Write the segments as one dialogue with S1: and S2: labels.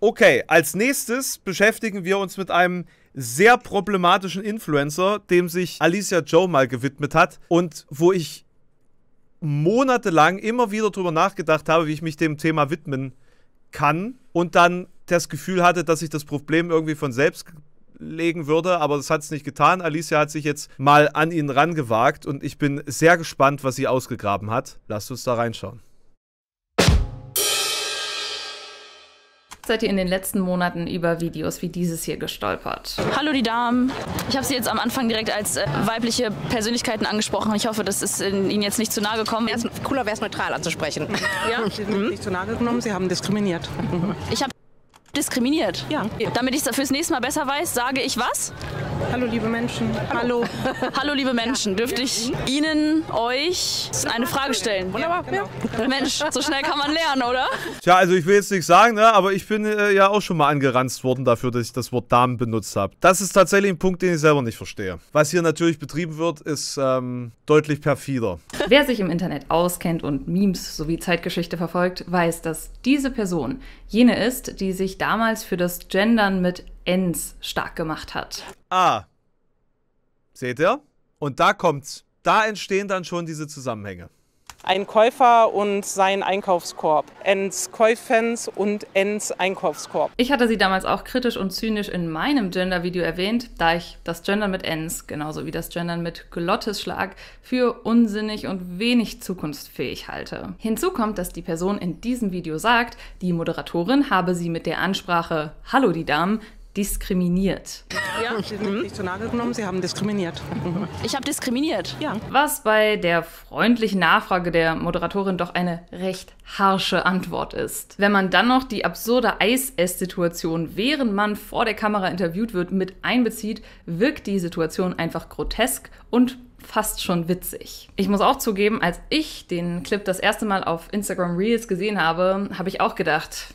S1: Okay, als nächstes beschäftigen wir uns mit einem sehr problematischen Influencer, dem sich Alicia Joe mal gewidmet hat und wo ich monatelang immer wieder drüber nachgedacht habe, wie ich mich dem Thema widmen kann und dann das Gefühl hatte, dass ich das Problem irgendwie von selbst legen würde, aber das hat es nicht getan. Alicia hat sich jetzt mal an ihn rangewagt und ich bin sehr gespannt, was sie ausgegraben hat. Lasst uns da reinschauen.
S2: seid ihr in den letzten Monaten über Videos wie dieses hier gestolpert? Hallo
S3: die Damen. Ich habe sie jetzt am Anfang direkt als äh, weibliche Persönlichkeiten angesprochen. Ich hoffe, das ist Ihnen jetzt nicht zu nahe gekommen. Erst,
S2: cooler wäre es neutral anzusprechen. Ja. Sie sind nicht zu nahe genommen, Sie haben diskriminiert. Ich habe
S3: diskriminiert. Ja. Damit ich es fürs nächste Mal besser weiß, sage ich was? Hallo liebe Menschen. Hallo. Hallo liebe Menschen, dürfte ich mhm. Ihnen, euch eine Frage stellen? Genau. Wunderbar. Genau. Ja, genau. Mensch, so schnell kann man lernen, oder?
S1: Tja, also ich will jetzt nichts sagen, ne, aber ich bin äh, ja auch schon mal angeranzt worden dafür, dass ich das Wort Damen benutzt habe. Das ist tatsächlich ein Punkt, den ich selber nicht verstehe. Was hier natürlich betrieben wird, ist ähm, deutlich perfider.
S2: Wer sich im Internet auskennt und Memes sowie Zeitgeschichte verfolgt, weiß, dass diese Person jene ist, die sich damals für das Gendern mit Ns stark gemacht hat.
S1: Ah. Seht ihr? Und da kommt's. Da entstehen dann schon diese Zusammenhänge ein Käufer und sein Einkaufskorb. Ens Käufens und Ens
S2: Einkaufskorb. Ich hatte sie damals auch kritisch und zynisch in meinem Gender-Video erwähnt, da ich das Gendern mit Ens, genauso wie das Gendern mit Glottisschlag, für unsinnig und wenig zukunftsfähig halte. Hinzu kommt, dass die Person in diesem Video sagt, die Moderatorin habe sie mit der Ansprache Hallo die Damen diskriminiert.
S1: Ja, Sie sind nicht zu nahe genommen, Sie
S2: haben diskriminiert. Ich habe diskriminiert. Ja. Was bei der freundlichen Nachfrage der Moderatorin doch eine recht harsche Antwort ist. Wenn man dann noch die absurde Eis-Ess-Situation, während man vor der Kamera interviewt wird, mit einbezieht, wirkt die Situation einfach grotesk und fast schon witzig. Ich muss auch zugeben, als ich den Clip das erste Mal auf Instagram Reels gesehen habe, habe ich auch gedacht,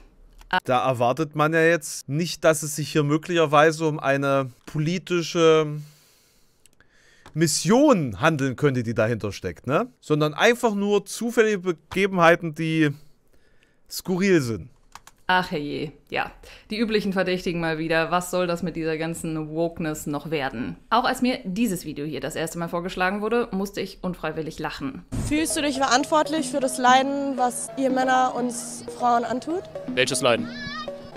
S1: da erwartet man ja jetzt nicht, dass es sich hier möglicherweise um eine politische Mission handeln könnte, die dahinter steckt, ne? Sondern einfach nur zufällige Begebenheiten, die skurril sind.
S2: Ach je, ja. Die üblichen Verdächtigen mal wieder. Was soll das mit dieser ganzen Wokeness noch werden? Auch als mir dieses Video hier das erste Mal vorgeschlagen wurde, musste ich unfreiwillig lachen. Fühlst du dich
S3: verantwortlich für das Leiden, was ihr Männer uns Frauen antut?
S4: Welches Leiden?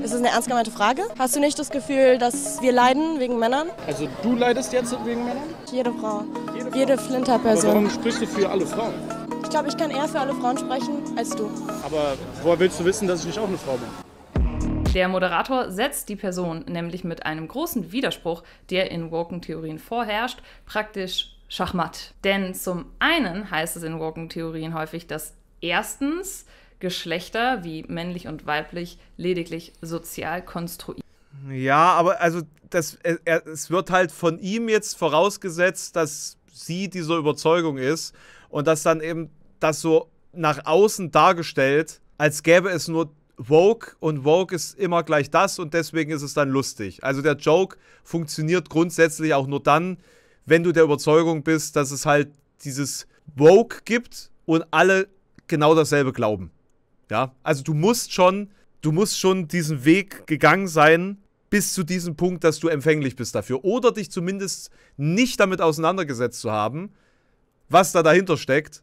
S4: Ist das eine ernst gemeinte Frage? Hast du nicht das Gefühl, dass wir leiden wegen Männern? Also du leidest jetzt wegen Männern? Jede Frau. Jede, Frau. Jede Flinterperson. Aber warum sprichst du für alle Frauen? Ich glaube, ich kann
S3: eher für alle Frauen sprechen als du.
S4: Aber woher willst du wissen, dass ich nicht auch eine Frau bin?
S2: Der Moderator setzt die Person nämlich mit einem großen Widerspruch, der in Woken-Theorien vorherrscht, praktisch schachmatt. Denn zum einen heißt es in Woken-Theorien häufig, dass erstens Geschlechter wie männlich und weiblich lediglich sozial konstruiert
S1: ja, aber also das, äh, es wird halt von ihm jetzt vorausgesetzt, dass sie dieser Überzeugung ist und dass dann eben das so nach außen dargestellt, als gäbe es nur Woke und Woke ist immer gleich das und deswegen ist es dann lustig. Also der Joke funktioniert grundsätzlich auch nur dann, wenn du der Überzeugung bist, dass es halt dieses Woke gibt und alle genau dasselbe glauben. Ja, also du musst schon, du musst schon diesen Weg gegangen sein bis zu diesem Punkt, dass du empfänglich bist dafür oder dich zumindest nicht damit auseinandergesetzt zu haben, was da dahinter steckt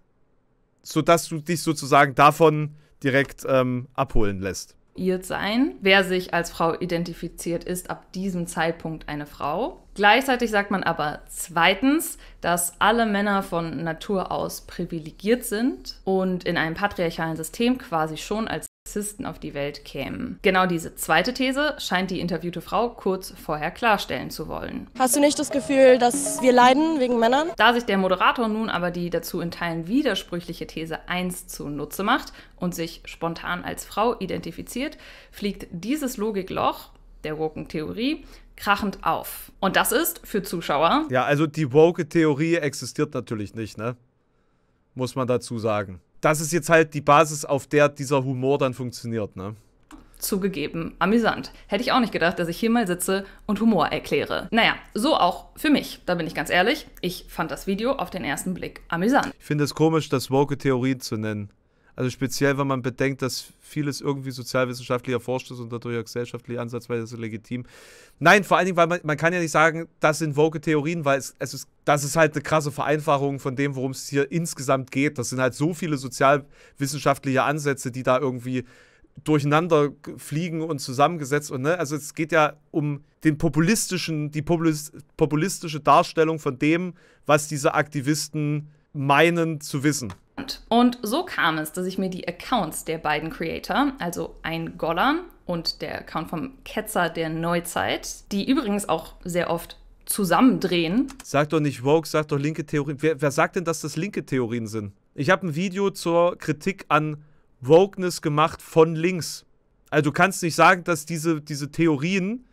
S1: sodass du dich sozusagen davon direkt ähm, abholen lässt.
S2: Ihr sein. Wer sich als Frau identifiziert, ist ab diesem Zeitpunkt eine Frau. Gleichzeitig sagt man aber zweitens, dass alle Männer von Natur aus privilegiert sind und in einem patriarchalen System quasi schon als Sexisten auf die Welt kämen. Genau diese zweite These scheint die interviewte Frau kurz vorher klarstellen zu wollen. Hast du nicht das Gefühl, dass wir leiden wegen Männern? Da sich der Moderator nun aber die dazu in Teilen widersprüchliche These 1 zunutze macht und sich spontan als Frau identifiziert, fliegt dieses Logikloch der woken Theorie krachend auf. Und das ist für Zuschauer.
S1: Ja, also die woke Theorie existiert natürlich nicht, ne? Muss man dazu sagen. Das ist jetzt halt die Basis, auf der dieser Humor dann funktioniert, ne?
S2: Zugegeben, amüsant. Hätte ich auch nicht gedacht, dass ich hier mal sitze und Humor erkläre. Naja, so auch für mich. Da bin ich ganz ehrlich. Ich fand das Video auf den ersten Blick amüsant.
S1: Ich finde es komisch, das woke Theorie zu nennen. Also speziell, wenn man bedenkt, dass vieles irgendwie sozialwissenschaftlich erforscht ist und dadurch auch gesellschaftlich ansatzweise so legitim. Nein, vor allen Dingen, weil man, man kann ja nicht sagen, das sind woke Theorien, weil es, es ist, das ist halt eine krasse Vereinfachung von dem, worum es hier insgesamt geht. Das sind halt so viele sozialwissenschaftliche Ansätze, die da irgendwie durcheinander fliegen und zusammengesetzt und ne, also es geht ja um den populistischen, die populistische Darstellung von dem, was diese Aktivisten meinen zu wissen.
S2: Und so kam es, dass ich mir die Accounts der beiden Creator, also ein Goller und der Account vom Ketzer der Neuzeit, die übrigens auch sehr oft zusammendrehen.
S1: Sag doch nicht Vogue, sag doch linke Theorien. Wer, wer sagt denn, dass das linke Theorien sind? Ich habe ein Video zur Kritik an Wokeness gemacht von links. Also du kannst nicht sagen, dass diese, diese Theorien,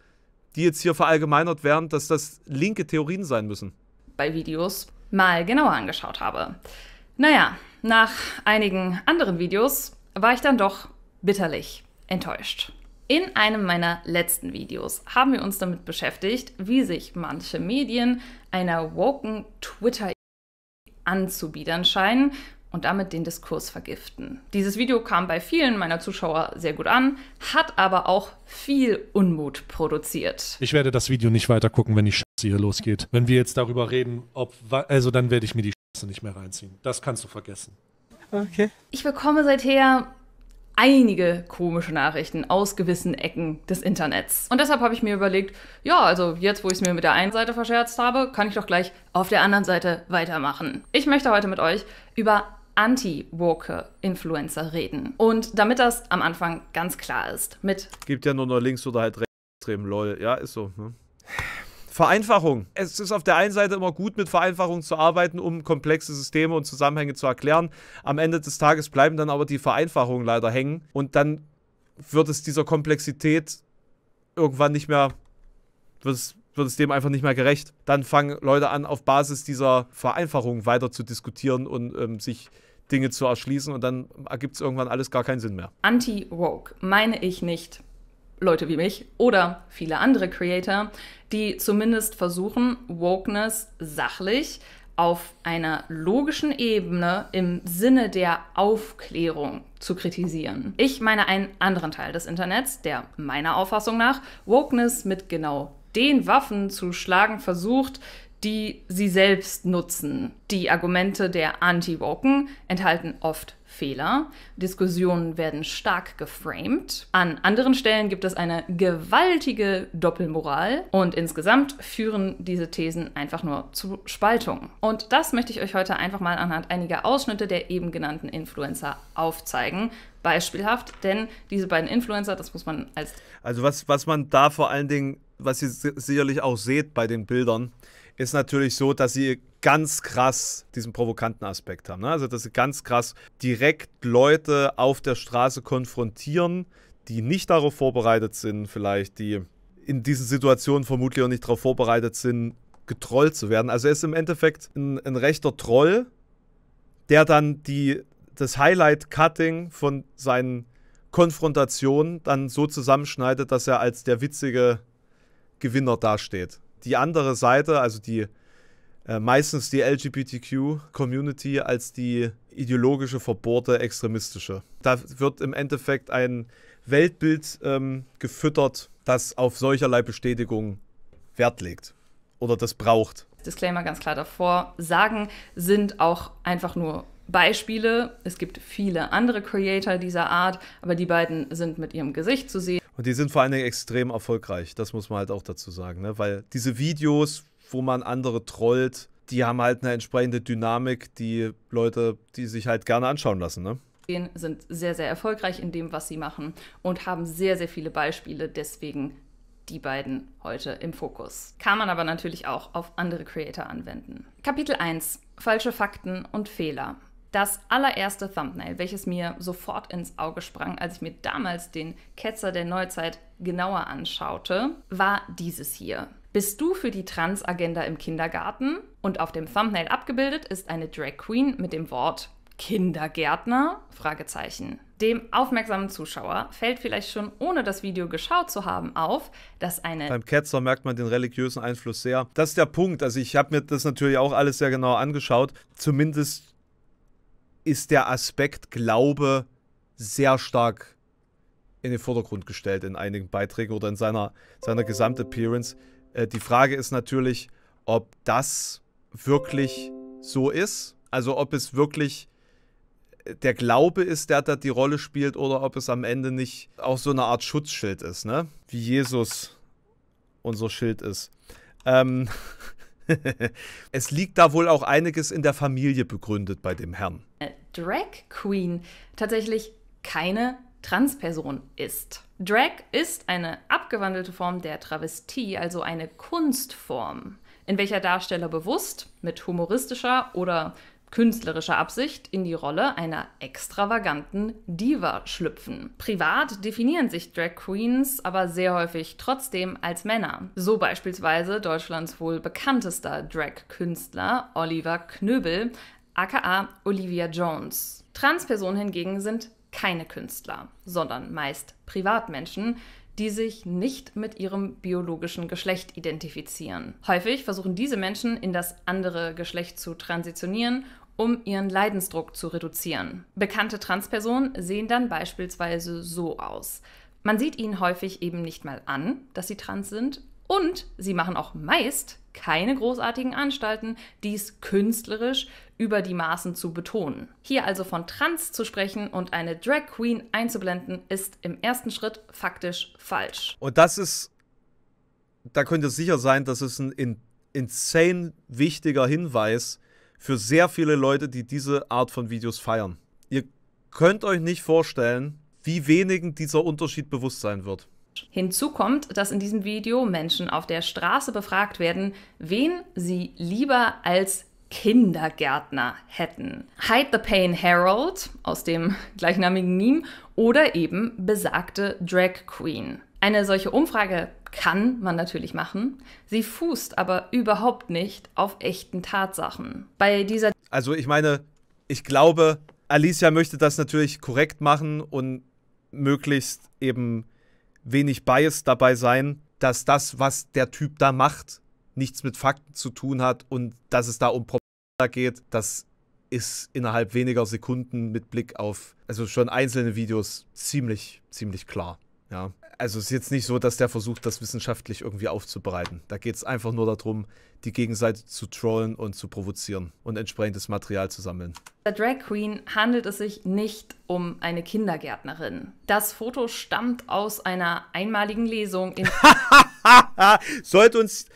S1: die jetzt hier verallgemeinert werden, dass das linke Theorien sein müssen. Bei Videos
S2: mal genauer angeschaut habe. Naja, nach einigen anderen Videos war ich dann doch bitterlich enttäuscht. In einem meiner letzten Videos haben wir uns damit beschäftigt, wie sich manche Medien einer woken Twitter anzubiedern scheinen und damit den Diskurs vergiften. Dieses Video kam bei vielen meiner Zuschauer sehr gut an, hat aber auch viel Unmut produziert.
S1: Ich werde das Video nicht weiter gucken, wenn die Scheiße hier losgeht. Wenn wir jetzt darüber reden, ob also dann werde ich mir die Katze nicht mehr reinziehen. Das kannst du vergessen.
S2: Okay. Ich bekomme seither einige komische Nachrichten aus gewissen Ecken des Internets. Und deshalb habe ich mir überlegt, ja, also jetzt, wo ich es mir mit der einen Seite verscherzt habe, kann ich doch gleich auf der anderen Seite weitermachen. Ich möchte heute mit euch über Anti-Woke-Influencer reden. Und damit das am Anfang ganz klar ist, mit.
S1: Gibt ja nur noch links oder halt rechts, extrem lol. Ja, ist so. Ne? Vereinfachung. Es ist auf der einen Seite immer gut, mit Vereinfachung zu arbeiten, um komplexe Systeme und Zusammenhänge zu erklären. Am Ende des Tages bleiben dann aber die Vereinfachungen leider hängen und dann wird es dieser Komplexität irgendwann nicht mehr, wird es, wird es dem einfach nicht mehr gerecht. Dann fangen Leute an, auf Basis dieser Vereinfachung weiter zu diskutieren und ähm, sich Dinge zu erschließen und dann ergibt es irgendwann alles gar keinen Sinn mehr.
S2: Anti-Woke meine ich nicht. Leute wie mich oder viele andere Creator, die zumindest versuchen, Wokeness sachlich auf einer logischen Ebene im Sinne der Aufklärung zu kritisieren. Ich meine einen anderen Teil des Internets, der meiner Auffassung nach Wokeness mit genau den Waffen zu schlagen versucht, die sie selbst nutzen. Die Argumente der Anti-Woken enthalten oft Fehler. Diskussionen werden stark geframed. An anderen Stellen gibt es eine gewaltige Doppelmoral und insgesamt führen diese Thesen einfach nur zu Spaltung. Und das möchte ich euch heute einfach mal anhand einiger Ausschnitte der eben genannten Influencer aufzeigen, beispielhaft, denn diese beiden Influencer, das muss man als.
S1: Also, was, was man da vor allen Dingen, was ihr sicherlich auch seht bei den Bildern, ist natürlich so, dass sie ganz krass diesen provokanten Aspekt haben. Ne? Also, dass sie ganz krass direkt Leute auf der Straße konfrontieren, die nicht darauf vorbereitet sind, vielleicht, die in diesen Situationen vermutlich auch nicht darauf vorbereitet sind, getrollt zu werden. Also er ist im Endeffekt ein, ein rechter Troll, der dann die, das Highlight-Cutting von seinen Konfrontationen dann so zusammenschneidet, dass er als der witzige Gewinner dasteht. Die andere Seite, also die äh, meistens die LGBTQ-Community als die ideologische, verbohrte, extremistische. Da wird im Endeffekt ein Weltbild ähm, gefüttert, das auf solcherlei Bestätigung Wert legt oder das braucht. Disclaimer
S2: ganz klar davor. Sagen sind auch einfach nur Beispiele. Es gibt viele andere Creator dieser Art, aber die beiden sind mit ihrem Gesicht zu sehen.
S1: Und die sind vor allen Dingen extrem erfolgreich, das muss man halt auch dazu sagen, ne? weil diese Videos wo man andere trollt, die haben halt eine entsprechende Dynamik, die Leute, die sich halt gerne anschauen lassen, ne?
S2: sind sehr, sehr erfolgreich in dem, was sie machen und haben sehr, sehr viele Beispiele. Deswegen die beiden heute im Fokus. Kann man aber natürlich auch auf andere Creator anwenden. Kapitel 1. Falsche Fakten und Fehler. Das allererste Thumbnail, welches mir sofort ins Auge sprang, als ich mir damals den Ketzer der Neuzeit genauer anschaute, war dieses hier. Bist du für die Trans-Agenda im Kindergarten? Und auf dem Thumbnail abgebildet ist eine Drag Queen mit dem Wort Kindergärtner? Fragezeichen. Dem aufmerksamen Zuschauer fällt vielleicht schon, ohne das Video geschaut zu haben, auf, dass eine. Beim
S1: Ketzer merkt man den religiösen Einfluss sehr. Das ist der Punkt. Also, ich habe mir das natürlich auch alles sehr genau angeschaut. Zumindest ist der Aspekt Glaube sehr stark in den Vordergrund gestellt in einigen Beiträgen oder in seiner, seiner Gesamtappearance. Äh, die Frage ist natürlich, ob das wirklich so ist. Also ob es wirklich äh, der Glaube ist, der da die Rolle spielt, oder ob es am Ende nicht auch so eine Art Schutzschild ist, ne? Wie Jesus unser Schild ist. Ähm es liegt da wohl auch einiges in der Familie begründet bei dem Herrn.
S2: Äh, Drag Queen. Tatsächlich keine Transperson ist. Drag ist eine abgewandelte Form der Travestie, also eine Kunstform, in welcher Darsteller bewusst mit humoristischer oder künstlerischer Absicht in die Rolle einer extravaganten Diva schlüpfen. Privat definieren sich Drag Queens aber sehr häufig trotzdem als Männer. So beispielsweise Deutschlands wohl bekanntester Drag-Künstler Oliver Knöbel, aka Olivia Jones. Transpersonen hingegen sind keine Künstler, sondern meist Privatmenschen, die sich nicht mit ihrem biologischen Geschlecht identifizieren. Häufig versuchen diese Menschen in das andere Geschlecht zu transitionieren, um ihren Leidensdruck zu reduzieren. Bekannte Transpersonen sehen dann beispielsweise so aus. Man sieht ihnen häufig eben nicht mal an, dass sie trans sind, und sie machen auch meist keine großartigen Anstalten, dies künstlerisch über die Maßen zu betonen. Hier also von Trans zu sprechen und eine Drag Queen einzublenden, ist im ersten Schritt faktisch falsch.
S1: Und das ist, da könnt ihr sicher sein, das ist ein in, insane wichtiger Hinweis für sehr viele Leute, die diese Art von Videos feiern. Ihr könnt euch nicht vorstellen, wie wenigen dieser Unterschied bewusst sein wird. Hinzu
S2: kommt, dass in diesem Video Menschen auf der Straße befragt werden, wen sie lieber als Kindergärtner hätten. Hide the Pain Herald aus dem gleichnamigen Meme oder eben besagte Drag Queen. Eine solche Umfrage kann man natürlich machen. Sie fußt aber überhaupt nicht auf echten Tatsachen. Bei dieser.
S1: Also, ich meine, ich glaube, Alicia möchte das natürlich korrekt machen und möglichst eben wenig Bias dabei sein, dass das, was der Typ da macht, nichts mit Fakten zu tun hat und dass es da um geht, das ist innerhalb weniger Sekunden mit Blick auf, also schon einzelne Videos ziemlich, ziemlich klar. Ja also es ist jetzt nicht so, dass der versucht, das wissenschaftlich irgendwie aufzubereiten. Da geht es einfach nur darum, die Gegenseite zu trollen und zu provozieren und entsprechendes Material zu sammeln.
S2: Der Drag Queen handelt es sich nicht um eine Kindergärtnerin. Das Foto stammt aus einer einmaligen Lesung in.
S1: Sollte uns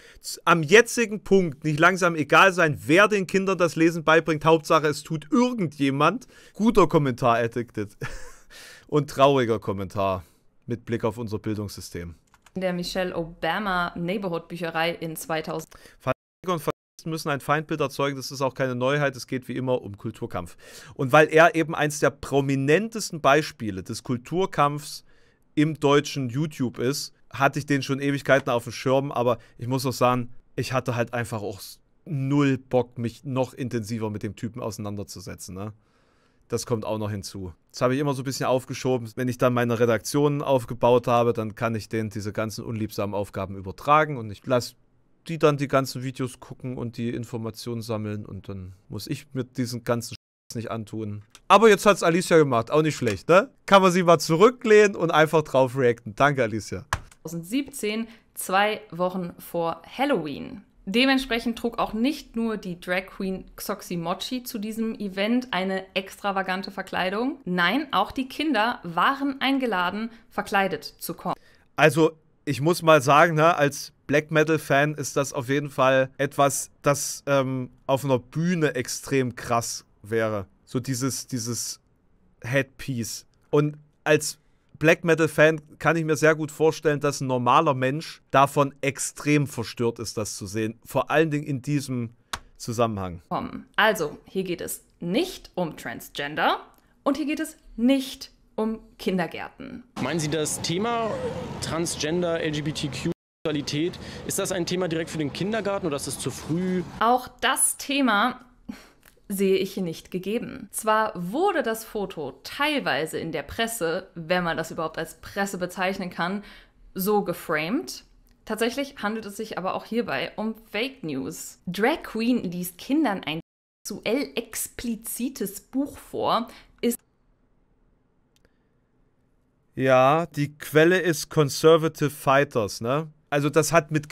S1: am jetzigen Punkt nicht langsam egal sein, wer den Kindern das Lesen beibringt. Hauptsache, es tut irgendjemand. Guter Kommentar, Addicted. Und trauriger Kommentar mit Blick auf unser Bildungssystem.
S2: In der Michelle Obama Neighborhood Bücherei in 2000.
S1: Verteidiger und Faschisten müssen ein Feindbild erzeugen, das ist auch keine Neuheit, es geht wie immer um Kulturkampf. Und weil er eben eines der prominentesten Beispiele des Kulturkampfs im deutschen YouTube ist, hatte ich den schon Ewigkeiten auf dem Schirm, aber ich muss auch sagen, ich hatte halt einfach auch null Bock, mich noch intensiver mit dem Typen auseinanderzusetzen. Ne? Das kommt auch noch hinzu. Das habe ich immer so ein bisschen aufgeschoben. Wenn ich dann meine Redaktionen aufgebaut habe, dann kann ich denen diese ganzen unliebsamen Aufgaben übertragen und ich lasse die dann die ganzen Videos gucken und die Informationen sammeln und dann muss ich mit diesen ganzen Sch nicht antun. Aber jetzt hat es Alicia gemacht, auch nicht schlecht, ne? Kann man sie mal zurücklehnen und einfach drauf reacten. Danke, Alicia.
S2: 2017, zwei Wochen vor Halloween. Dementsprechend trug auch nicht nur die Drag Queen Xoximochi zu diesem Event eine extravagante Verkleidung. Nein, auch die Kinder waren eingeladen, verkleidet zu kommen.
S1: Also, ich muss mal sagen, ne, als Black Metal-Fan ist das auf jeden Fall etwas, das ähm, auf einer Bühne extrem krass wäre. So dieses, dieses Headpiece. Und als Black Metal-Fan kann ich mir sehr gut vorstellen, dass ein normaler Mensch davon extrem verstört ist, das zu sehen. Vor allen Dingen in diesem
S4: Zusammenhang.
S2: Also, hier geht es nicht um Transgender und hier geht es nicht um Kindergärten.
S4: Meinen Sie das Thema Transgender, LGBTQ? Ist das ein Thema direkt für den Kindergarten oder ist es zu früh?
S2: Auch das Thema sehe ich nicht gegeben. Zwar wurde das Foto teilweise in der Presse, wenn man das überhaupt als Presse bezeichnen kann, so geframed. Tatsächlich handelt es sich aber auch hierbei um Fake News. Drag Queen liest Kindern ein sexuell explizites Buch vor, ist.
S1: Ja, die Quelle ist Conservative Fighters, ne? Also das hat mit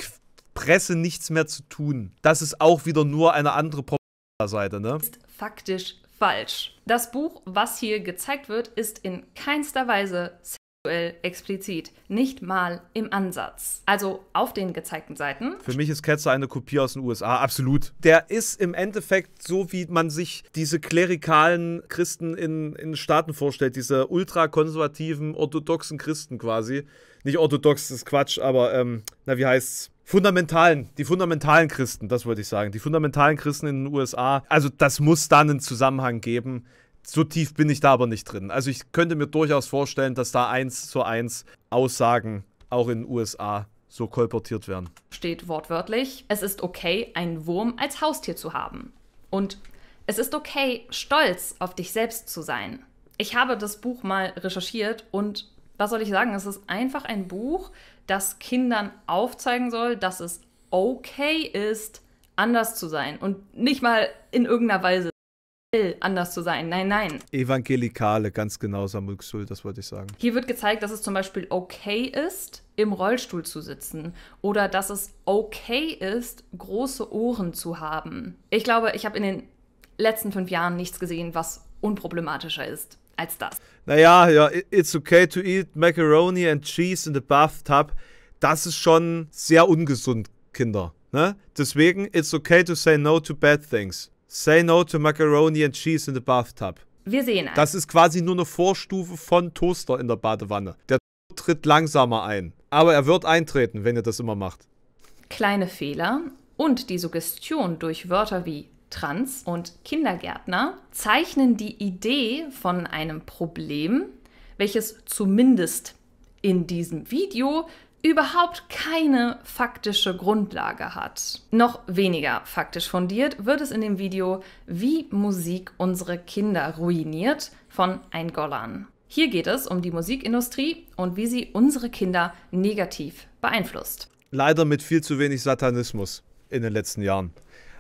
S1: Presse nichts mehr zu tun. Das ist auch wieder nur eine andere Propaganda. Seite, ne? Ist
S2: faktisch falsch. Das Buch, was hier gezeigt wird, ist in keinster Weise sexuell explizit. Nicht mal im Ansatz. Also auf den gezeigten Seiten.
S1: Für mich ist Ketzer eine Kopie aus den USA, absolut. Der ist im Endeffekt so, wie man sich diese klerikalen Christen in, in Staaten vorstellt, diese ultrakonservativen, orthodoxen Christen quasi. Nicht orthodox ist Quatsch, aber ähm, na, wie heißt's? Fundamentalen, die fundamentalen Christen, das wollte ich sagen. Die fundamentalen Christen in den USA. Also das muss da einen Zusammenhang geben. So tief bin ich da aber nicht drin. Also ich könnte mir durchaus vorstellen, dass da eins zu eins Aussagen auch in den USA so kolportiert werden.
S2: Steht wortwörtlich, es ist okay, einen Wurm als Haustier zu haben. Und es ist okay, stolz auf dich selbst zu sein. Ich habe das Buch mal recherchiert und was soll ich sagen, es ist einfach ein Buch, das Kindern aufzeigen soll, dass es okay ist, anders zu sein und nicht mal in irgendeiner Weise anders zu sein. Nein, nein.
S1: Evangelikale, ganz genau, Samuel Xul, das wollte ich sagen.
S2: Hier wird gezeigt, dass es zum Beispiel okay ist, im Rollstuhl zu sitzen oder dass es okay ist, große Ohren zu haben. Ich glaube, ich habe in den letzten fünf Jahren nichts gesehen, was unproblematischer ist als das.
S1: Naja, ja, it's okay to eat macaroni and cheese in the bathtub. Das ist schon sehr ungesund, Kinder. Ne? Deswegen, it's okay to say no to bad things. Say no to macaroni and cheese in the bathtub. Wir sehen ein. Das ist quasi nur eine Vorstufe von Toaster in der Badewanne. Der tritt langsamer ein. Aber er wird eintreten, wenn ihr das immer macht.
S2: Kleine Fehler und die Suggestion durch Wörter wie Trans und Kindergärtner zeichnen die Idee von einem Problem, welches zumindest in diesem Video überhaupt keine faktische Grundlage hat. Noch weniger faktisch fundiert wird es in dem Video Wie Musik unsere Kinder ruiniert von Ein Gollan. Hier geht es um die Musikindustrie und wie sie unsere Kinder negativ
S1: beeinflusst. Leider mit viel zu wenig Satanismus in den letzten Jahren.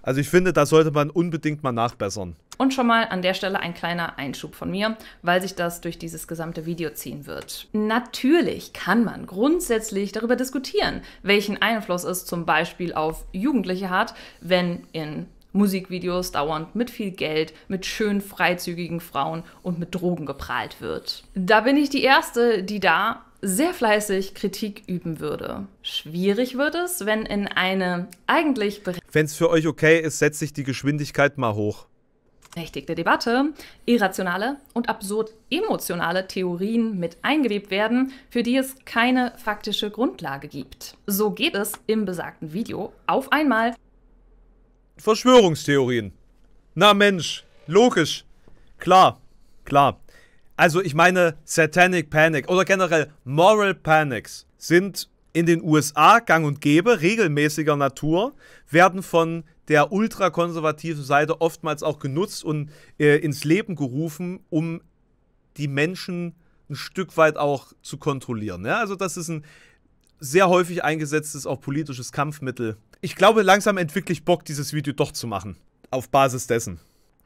S1: Also ich finde, da sollte man unbedingt mal nachbessern.
S2: Und schon mal an der Stelle ein kleiner Einschub von mir, weil sich das durch dieses gesamte Video ziehen wird. Natürlich kann man grundsätzlich darüber diskutieren, welchen Einfluss es zum Beispiel auf Jugendliche hat, wenn in Musikvideos dauernd mit viel Geld, mit schön freizügigen Frauen und mit Drogen geprahlt wird. Da bin ich die Erste, die da sehr fleißig Kritik üben würde. Schwierig wird es, wenn in eine eigentlich
S1: Wenn es für euch okay ist, setze ich die Geschwindigkeit mal hoch.
S2: Berechtigte Debatte, irrationale und absurd emotionale Theorien mit eingewebt werden, für die es keine faktische Grundlage gibt. So geht es im besagten Video auf einmal.
S1: Verschwörungstheorien. Na Mensch, logisch. Klar, klar. Also ich meine, Satanic Panic oder generell Moral Panics sind in den USA gang und gäbe, regelmäßiger Natur, werden von der ultrakonservativen Seite oftmals auch genutzt und äh, ins Leben gerufen, um die Menschen ein Stück weit auch zu kontrollieren. Ja? Also das ist ein sehr häufig eingesetztes, auch politisches Kampfmittel. Ich glaube, langsam entwickle ich Bock, dieses Video doch zu machen. Auf Basis dessen.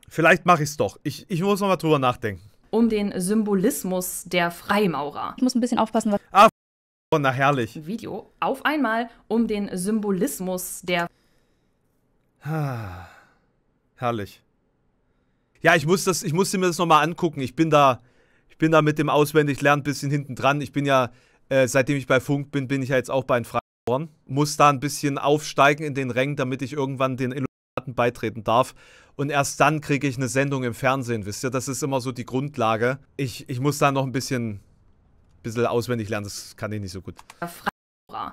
S1: Vielleicht mache ich es doch. Ich, ich muss nochmal drüber nachdenken
S2: um den Symbolismus der Freimaurer. Ich muss ein bisschen aufpassen, was. Ah,
S1: oh, na herrlich. Video
S2: auf einmal um den Symbolismus der.
S1: herrlich. Ja, ich muss das, ich musste mir das nochmal angucken. Ich bin da, ich bin da mit dem Auswendiglernen ein bisschen hinten dran. Ich bin ja, äh, seitdem ich bei Funk bin, bin ich ja jetzt auch bei den Freimauern. Muss da ein bisschen aufsteigen in den Rängen, damit ich irgendwann den Illuminaten Staaten beitreten darf. Und erst dann kriege ich eine Sendung im Fernsehen, wisst ihr? Das ist immer so die Grundlage. Ich, ich muss da noch ein bisschen, bisschen auswendig lernen, das kann ich nicht so gut.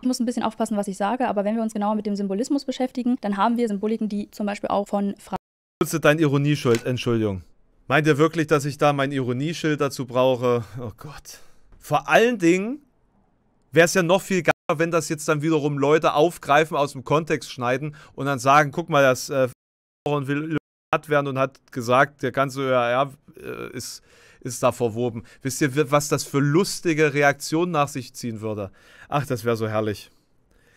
S3: Ich muss ein bisschen aufpassen, was ich sage, aber wenn wir uns genauer mit dem Symbolismus beschäftigen, dann haben wir Symboliken, die zum Beispiel
S1: auch von Fra. Nutze dein Ironieschild, Entschuldigung. Meint ihr wirklich, dass ich da mein Ironieschild dazu brauche? Oh Gott. Vor allen Dingen wäre es ja noch viel geiler schlimmer, wenn das jetzt dann wiederum Leute aufgreifen, aus dem Kontext schneiden und dann sagen, guck mal, das äh, will hat werden und hat gesagt, der ganze ÖRR äh, ist, ist da verwoben. Wisst ihr, was das für lustige Reaktionen nach sich ziehen würde? Ach, das wäre so herrlich.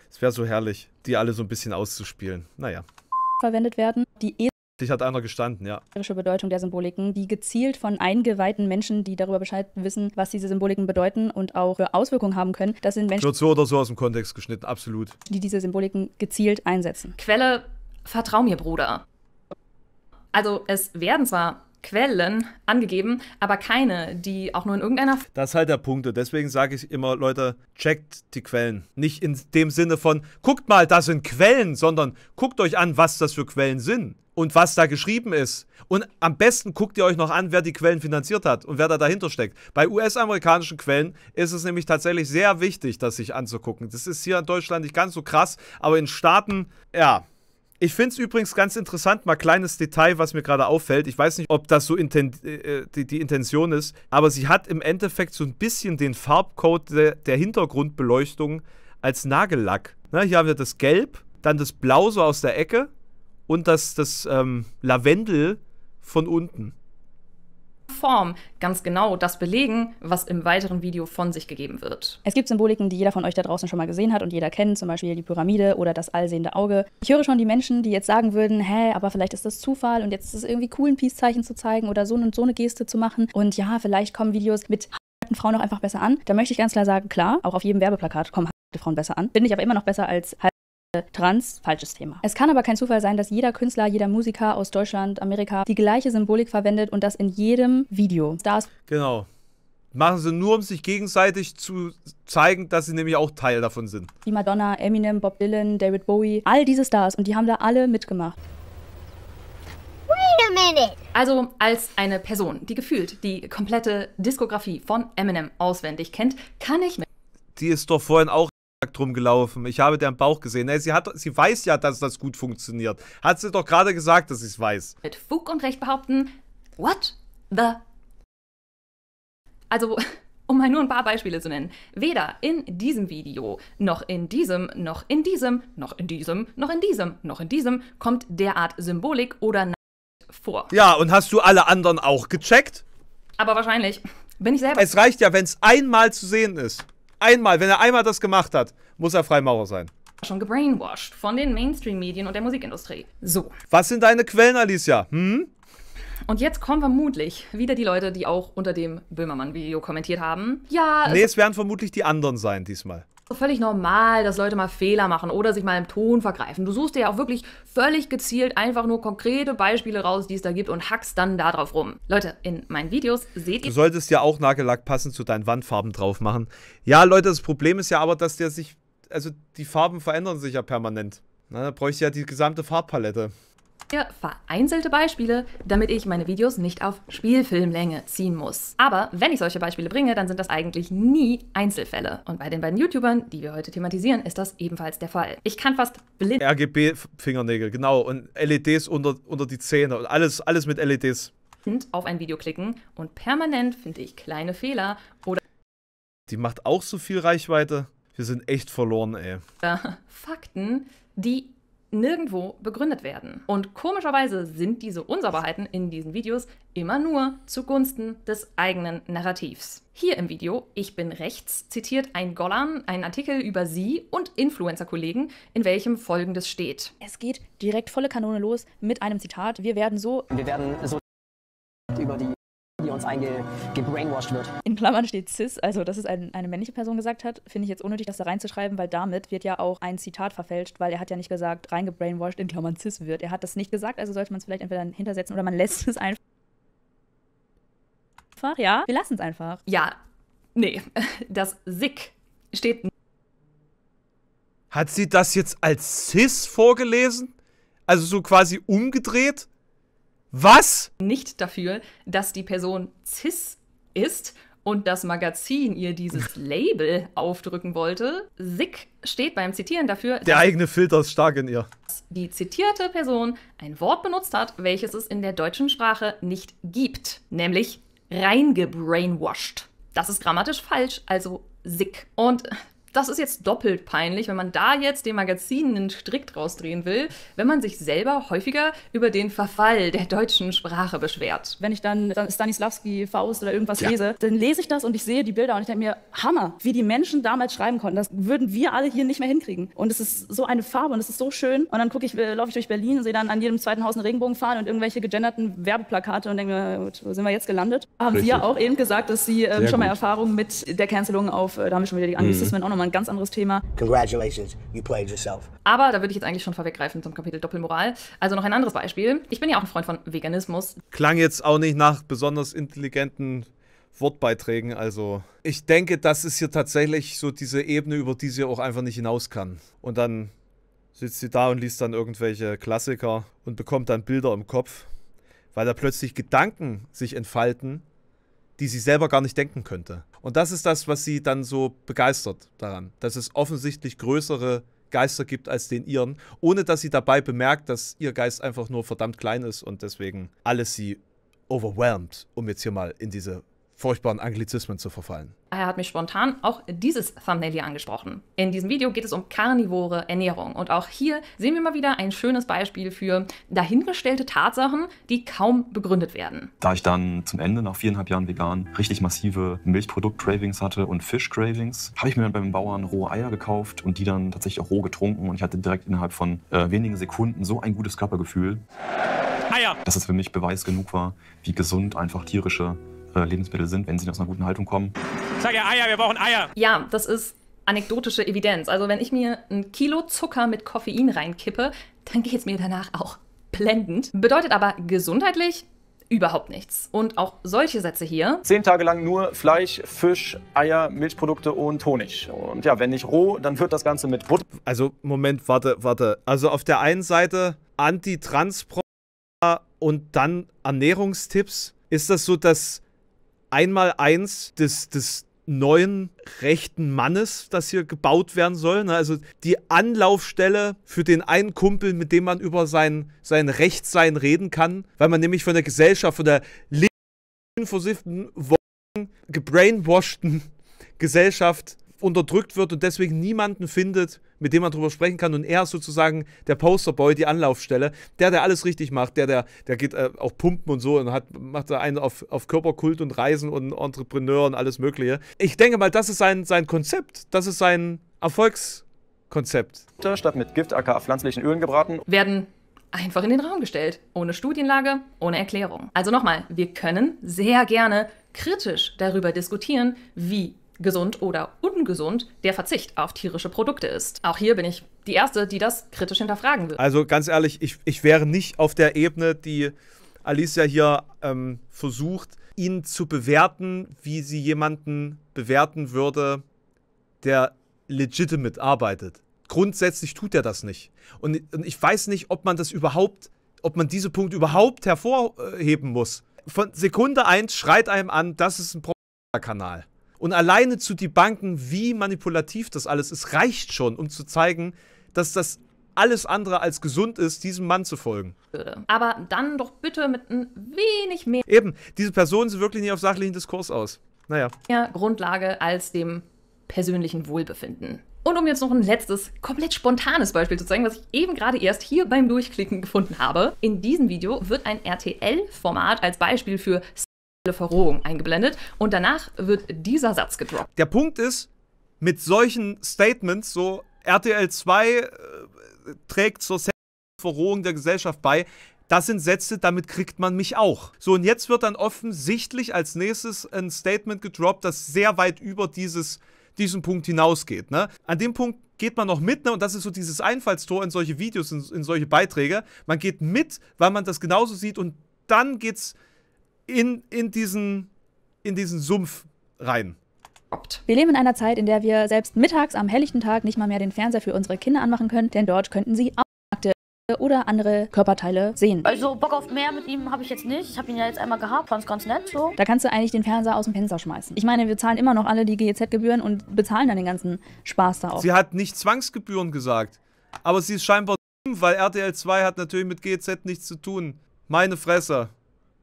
S1: Es wäre so herrlich, die alle so ein bisschen auszuspielen. Naja.
S3: Verwendet werden, die eh
S1: Dich hat einer gestanden, ja.
S3: Bedeutung der Symboliken, die gezielt von eingeweihten Menschen, die darüber Bescheid wissen, was diese Symboliken bedeuten und auch für Auswirkungen haben können, das sind Menschen. Wird
S1: so oder so aus dem Kontext geschnitten, absolut.
S2: Die diese Symboliken gezielt einsetzen. Quelle, vertrau mir, Bruder. Also, es werden zwar Quellen angegeben, aber keine, die auch nur in irgendeiner.
S1: Das ist halt der Punkt. deswegen sage ich immer, Leute, checkt die Quellen. Nicht in dem Sinne von, guckt mal, das sind Quellen, sondern guckt euch an, was das für Quellen sind und was da geschrieben ist. Und am besten guckt ihr euch noch an, wer die Quellen finanziert hat und wer da dahinter steckt. Bei US-amerikanischen Quellen ist es nämlich tatsächlich sehr wichtig, das sich anzugucken. Das ist hier in Deutschland nicht ganz so krass, aber in Staaten, ja, ich finde es übrigens ganz interessant, mal kleines Detail, was mir gerade auffällt. Ich weiß nicht, ob das so inten äh, die, die, Intention ist, aber sie hat im Endeffekt so ein bisschen den Farbcode der, der Hintergrundbeleuchtung als Nagellack. Na, hier haben wir das Gelb, dann das Blau so aus der Ecke und das, das ähm, Lavendel von unten.
S2: Form ganz genau das belegen, was im weiteren Video von sich gegeben wird. Es gibt Symboliken,
S3: die jeder von euch da draußen schon mal gesehen hat und jeder kennt, zum Beispiel die Pyramide oder das allsehende Auge. Ich höre schon die Menschen, die jetzt sagen würden, hä, aber vielleicht ist das Zufall und jetzt ist es irgendwie cool, ein Peace-Zeichen zu zeigen oder so und so eine Geste zu machen. Und ja, vielleicht kommen Videos mit Frauen auch einfach besser an. Da möchte ich ganz klar sagen, klar, auch auf jedem Werbeplakat kommen Frauen besser an. Finde ich aber immer noch besser als halt trans, falsches Thema. Es kann aber kein Zufall sein, dass jeder Künstler, jeder Musiker aus Deutschland, Amerika die gleiche Symbolik verwendet und das in jedem Video. Stars.
S1: Genau. Machen sie nur, um sich gegenseitig zu zeigen, dass sie nämlich auch Teil davon sind.
S3: Die Madonna, Eminem, Bob Dylan, David Bowie, all diese Stars und die haben da alle mitgemacht.
S2: Also als eine Person, die gefühlt die komplette Diskografie von Eminem auswendig kennt, kann ich...
S1: Die ist doch vorhin auch drum gelaufen. Ich habe deren Bauch gesehen. sie, hat, sie weiß ja, dass das gut funktioniert. Hat sie doch gerade gesagt, dass sie es weiß. Mit
S2: Fug und Recht behaupten, what the... Also, um mal nur ein paar Beispiele zu nennen. Weder in diesem Video, noch in diesem, noch in diesem, noch in diesem, noch in diesem, noch in diesem kommt derart Symbolik oder vor.
S1: Ja, und hast du alle anderen auch gecheckt?
S2: Aber wahrscheinlich.
S1: Bin ich selber. Es reicht ja, wenn es einmal zu sehen ist. Einmal, wenn er einmal das gemacht hat, muss er Freimaurer sein. Schon gebrainwashed
S2: von den Mainstream-Medien und der Musikindustrie.
S1: So. Was sind deine Quellen, Alicia? Hm?
S2: Und jetzt kommen vermutlich wieder die Leute, die auch unter dem
S1: Böhmermann-Video kommentiert haben. Ja. Nee, es, also es werden vermutlich die anderen sein diesmal
S2: völlig normal, dass Leute mal Fehler machen oder sich mal im Ton vergreifen. Du suchst dir ja auch wirklich völlig gezielt einfach nur konkrete Beispiele raus, die es da gibt und hackst dann da drauf rum. Leute, in meinen Videos seht ihr... Du solltest
S1: ja auch Nagellack passend zu deinen Wandfarben drauf machen. Ja, Leute, das Problem ist ja aber, dass der sich... Also die Farben verändern sich ja permanent. Na, da bräuchte ich ja die gesamte Farbpalette
S2: hier vereinzelte Beispiele, damit ich meine Videos nicht auf Spielfilmlänge ziehen muss. Aber wenn ich solche Beispiele bringe, dann sind das eigentlich nie Einzelfälle. Und bei den beiden YouTubern, die wir heute thematisieren, ist das ebenfalls der Fall. Ich kann fast blind...
S1: RGB-Fingernägel, genau. Und LEDs unter, unter die Zähne und alles, alles mit LEDs.
S2: ...auf ein Video klicken und permanent finde ich kleine Fehler oder...
S1: Die macht auch so viel Reichweite. Wir sind echt verloren, ey.
S2: Fakten, die nirgendwo begründet werden. Und komischerweise sind diese Unsauberheiten in diesen Videos immer nur zugunsten des eigenen Narrativs. Hier im Video Ich bin rechts zitiert ein Gollan einen Artikel über sie und Influencer-Kollegen, in welchem folgendes steht. Es geht direkt volle Kanone los mit einem Zitat. Wir werden so.
S3: Wir werden so
S4: über die uns eingebrainwashed wird.
S3: In Klammern steht cis, also dass es ein, eine männliche Person gesagt hat, finde ich jetzt unnötig, das da reinzuschreiben, weil damit wird ja auch ein Zitat verfälscht, weil er hat ja nicht gesagt, reingebrainwashed in Klammern cis wird. Er hat das nicht gesagt, also sollte man es vielleicht entweder hintersetzen oder man lässt es einfach. Ja, wir
S2: lassen es einfach. Ja, nee, das sick steht.
S1: Hat sie das jetzt als cis vorgelesen? Also so quasi umgedreht? Was? Nicht dafür, dass die Person cis
S2: ist und das Magazin ihr dieses Label aufdrücken wollte. Sick steht beim Zitieren dafür. Der
S1: eigene Filter ist stark in ihr. Dass
S2: die zitierte Person ein Wort benutzt hat, welches es in der deutschen Sprache nicht gibt, nämlich reingebrainwashed. Das ist grammatisch falsch, also sick. Und das ist jetzt doppelt peinlich, wenn man da jetzt dem Magazin einen Strick draus drehen will, wenn man sich selber häufiger über den Verfall der deutschen Sprache beschwert. Wenn ich dann Stanislavski, Faust oder irgendwas ja.
S3: lese, dann lese ich das und ich sehe die Bilder und ich denke mir, Hammer, wie die Menschen damals schreiben konnten. Das würden wir alle hier nicht mehr hinkriegen. Und es ist so eine Farbe und es ist so schön. Und dann gucke ich, äh, laufe ich durch Berlin und sehe dann an jedem zweiten Haus einen Regenbogen fahren und irgendwelche gegenderten Werbeplakate und denke mir, äh, gut, wo sind wir jetzt gelandet? Haben Richtig. Sie ja auch eben gesagt,
S2: dass Sie ähm, schon mal Erfahrungen mit der Cancelung auf, äh, da haben wir schon wieder die mhm. Anglizismen mhm. auch nochmal nochmal ein ganz anderes Thema. Congratulations, you played yourself. Aber da würde ich jetzt eigentlich schon vorweggreifen zum Kapitel Doppelmoral. Also noch ein anderes Beispiel. Ich bin ja auch ein Freund von Veganismus.
S1: Klang jetzt auch nicht nach besonders intelligenten Wortbeiträgen. Also ich denke, das ist hier tatsächlich so diese Ebene, über die sie auch einfach nicht hinaus kann. Und dann sitzt sie da und liest dann irgendwelche Klassiker und bekommt dann Bilder im Kopf, weil da plötzlich Gedanken sich entfalten, die sie selber gar nicht denken könnte. Und das ist das, was sie dann so begeistert daran, dass es offensichtlich größere Geister gibt als den ihren, ohne dass sie dabei bemerkt, dass ihr Geist einfach nur verdammt klein ist und deswegen alles sie overwhelmed, um jetzt hier mal in diese furchtbaren Anglizismen zu verfallen.
S2: Er hat mich spontan auch dieses Thumbnail hier angesprochen. In diesem Video geht es um karnivore Ernährung. Und auch hier sehen wir mal wieder ein schönes Beispiel für dahingestellte Tatsachen, die kaum begründet werden.
S1: Da ich dann zum Ende nach viereinhalb Jahren vegan richtig massive Milchprodukt-Cravings hatte und Fisch-Cravings, habe ich mir dann beim Bauern rohe Eier gekauft und die dann tatsächlich auch roh getrunken. Und ich hatte direkt innerhalb von äh, wenigen Sekunden so ein gutes Körpergefühl, dass es für mich Beweis genug war, wie gesund einfach tierische äh, Lebensmittel sind, wenn sie aus einer guten Haltung kommen.
S2: Ich sage ja Eier, wir brauchen Eier. Ja, das ist anekdotische Evidenz. Also wenn ich mir ein Kilo Zucker mit Koffein reinkippe, dann geht es mir danach auch blendend. Bedeutet aber gesundheitlich überhaupt nichts. Und auch solche Sätze hier.
S4: Zehn Tage lang nur Fleisch, Fisch, Eier, Milchprodukte und Honig. Und ja, wenn nicht roh, dann wird das
S1: Ganze mit Butter. Also, Moment, warte, warte. Also auf der einen Seite Antitransport und dann Ernährungstipps. Ist das so, dass Einmaleins des, des neuen rechten Mannes, das hier gebaut werden soll. Ne? Also die Anlaufstelle für den einen Kumpel, mit dem man über sein, sein Rechtsein reden kann, weil man nämlich von der Gesellschaft, von der linken, versifften, gebrainwashten Gesellschaft unterdrückt wird und deswegen niemanden findet, mit dem man darüber sprechen kann. Und er ist sozusagen der Posterboy, die Anlaufstelle, der, der alles richtig macht, der, der, der geht äh, auch pumpen und so und hat, macht da einen auf, auf Körperkult und Reisen und Entrepreneur und alles Mögliche. Ich denke mal, das ist sein, sein Konzept, das ist sein
S4: Erfolgskonzept. Statt mit Gift, aka pflanzlichen Ölen gebraten,
S2: werden einfach in den Raum gestellt. Ohne Studienlage, ohne Erklärung. Also nochmal, wir können sehr gerne kritisch darüber diskutieren, wie gesund oder ungesund der Verzicht auf tierische Produkte ist. Auch hier bin ich die Erste, die das kritisch hinterfragen will.
S1: Also ganz ehrlich, ich, ich wäre nicht auf der Ebene, die Alicia hier ähm, versucht, ihn zu bewerten, wie sie jemanden bewerten würde, der legitimate arbeitet. Grundsätzlich tut er das nicht. Und, und ich weiß nicht, ob man das überhaupt, ob man diesen Punkt überhaupt hervorheben muss. Von Sekunde eins schreit einem an, das ist ein Propagandakanal. Und alleine zu debunken, wie manipulativ das alles ist, reicht schon, um zu zeigen, dass das alles andere als gesund ist, diesem Mann zu folgen.
S2: Aber dann doch bitte mit ein wenig mehr.
S1: Eben, diese Personen sind wirklich nicht auf sachlichen Diskurs aus. Naja.
S2: Mehr Grundlage als dem persönlichen Wohlbefinden. Und um jetzt noch ein letztes, komplett spontanes Beispiel zu zeigen, was ich eben gerade erst hier beim Durchklicken gefunden habe. In diesem Video wird ein RTL-Format als Beispiel für Verrohung eingeblendet und danach
S1: wird dieser Satz gedroppt. Der Punkt ist, mit solchen Statements, so RTL 2 äh, trägt zur Verrohung der Gesellschaft bei, das sind Sätze, damit kriegt man mich auch. So, und jetzt wird dann offensichtlich als nächstes ein Statement gedroppt, das sehr weit über dieses, diesen Punkt hinausgeht. Ne? An dem Punkt geht man noch mit, ne? und das ist so dieses Einfallstor in solche Videos, in, in solche Beiträge. Man geht mit, weil man das genauso sieht, und dann geht's in, in, diesen, in diesen Sumpf rein.
S3: Wir leben in einer Zeit, in der wir selbst mittags am helllichten Tag nicht mal mehr den Fernseher für unsere Kinder anmachen können, denn dort könnten sie auch oder andere Körperteile sehen. Also Bock auf mehr mit ihm habe ich jetzt nicht. Ich habe ihn ja jetzt einmal gehabt, fand's ganz nett so. Da kannst du eigentlich den Fernseher aus dem Fenster schmeißen. Ich meine, wir zahlen immer noch alle die GEZ-Gebühren und bezahlen dann den ganzen Spaß da auch. Sie
S1: hat nicht Zwangsgebühren gesagt, aber sie ist scheinbar dumm, weil RTL 2 hat natürlich mit GEZ nichts zu tun. Meine Fresse.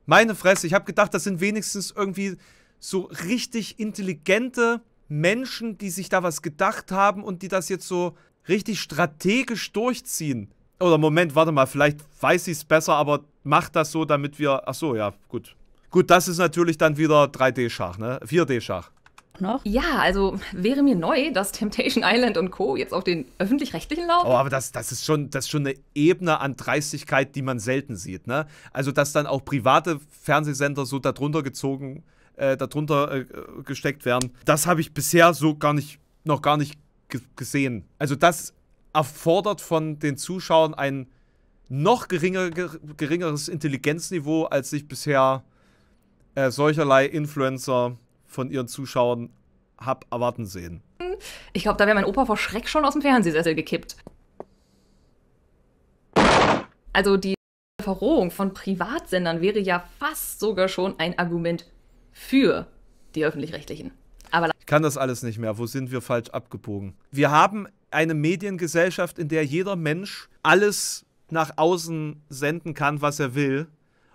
S1: Meine Fresse, ich habe gedacht, das sind wenigstens irgendwie so richtig intelligente Menschen, die sich da was gedacht haben und die das jetzt so richtig strategisch durchziehen. Oder Moment, warte mal, vielleicht weiß sie es besser, aber mach das so, damit wir... Ach so, ja, gut. Gut, das ist natürlich dann wieder 3D-Schach, ne? 4D-Schach
S2: noch? Ja, also wäre mir neu, dass Temptation Island und Co. jetzt auf den öffentlich-rechtlichen laufen. Oh, aber
S1: das, das, ist schon, das ist schon eine Ebene an Dreistigkeit, die man selten sieht. Ne? Also, dass dann auch private Fernsehsender so darunter gezogen, äh, darunter äh, gesteckt werden, das habe ich bisher so gar nicht, noch gar nicht gesehen. Also, das erfordert von den Zuschauern ein noch geringer, geringeres Intelligenzniveau, als sich bisher äh, solcherlei Influencer von ihren Zuschauern hab erwarten sehen.
S2: Ich glaube, da wäre mein Opa vor Schreck schon aus dem Fernsehsessel gekippt. Also die Verrohung von Privatsendern wäre ja fast sogar schon ein Argument für
S1: die öffentlich-rechtlichen. Aber ich kann das alles nicht mehr. Wo sind wir falsch abgebogen? Wir haben eine Mediengesellschaft, in der jeder Mensch alles nach außen senden kann, was er will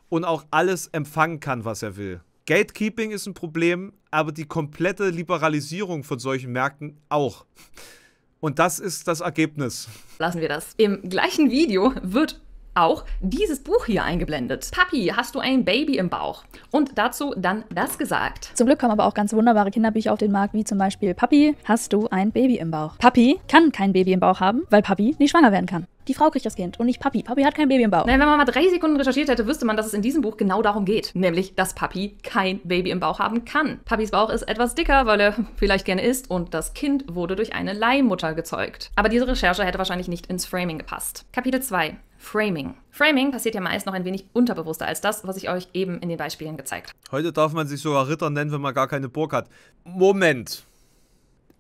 S1: und auch alles empfangen kann, was er will. Gatekeeping ist ein Problem, aber die komplette Liberalisierung von solchen Märkten auch. Und das ist das Ergebnis.
S2: Lassen wir das. Im gleichen Video wird auch dieses Buch hier eingeblendet. Papi, hast du ein Baby im Bauch? Und dazu dann das gesagt. Zum Glück kommen
S3: aber auch ganz wunderbare Kinderbücher auf den Markt, wie zum Beispiel Papi, hast du ein Baby im Bauch? Papi kann kein Baby im Bauch haben, weil Papi nicht schwanger werden kann die Frau kriegt das Kind und nicht Papi. Papi hat kein Baby im Bauch.
S2: Nein, wenn man mal drei Sekunden recherchiert hätte, wüsste man, dass es in diesem Buch genau darum geht. Nämlich, dass Papi kein Baby im Bauch haben kann. Papis Bauch ist etwas dicker, weil er vielleicht gerne isst und das Kind wurde durch eine Leihmutter gezeugt. Aber diese Recherche hätte wahrscheinlich nicht ins Framing gepasst. Kapitel 2. Framing. Framing passiert ja meist noch ein wenig unterbewusster als das, was ich euch eben in den Beispielen gezeigt habe.
S1: Heute darf man sich sogar Ritter nennen, wenn man gar keine Burg hat. Moment.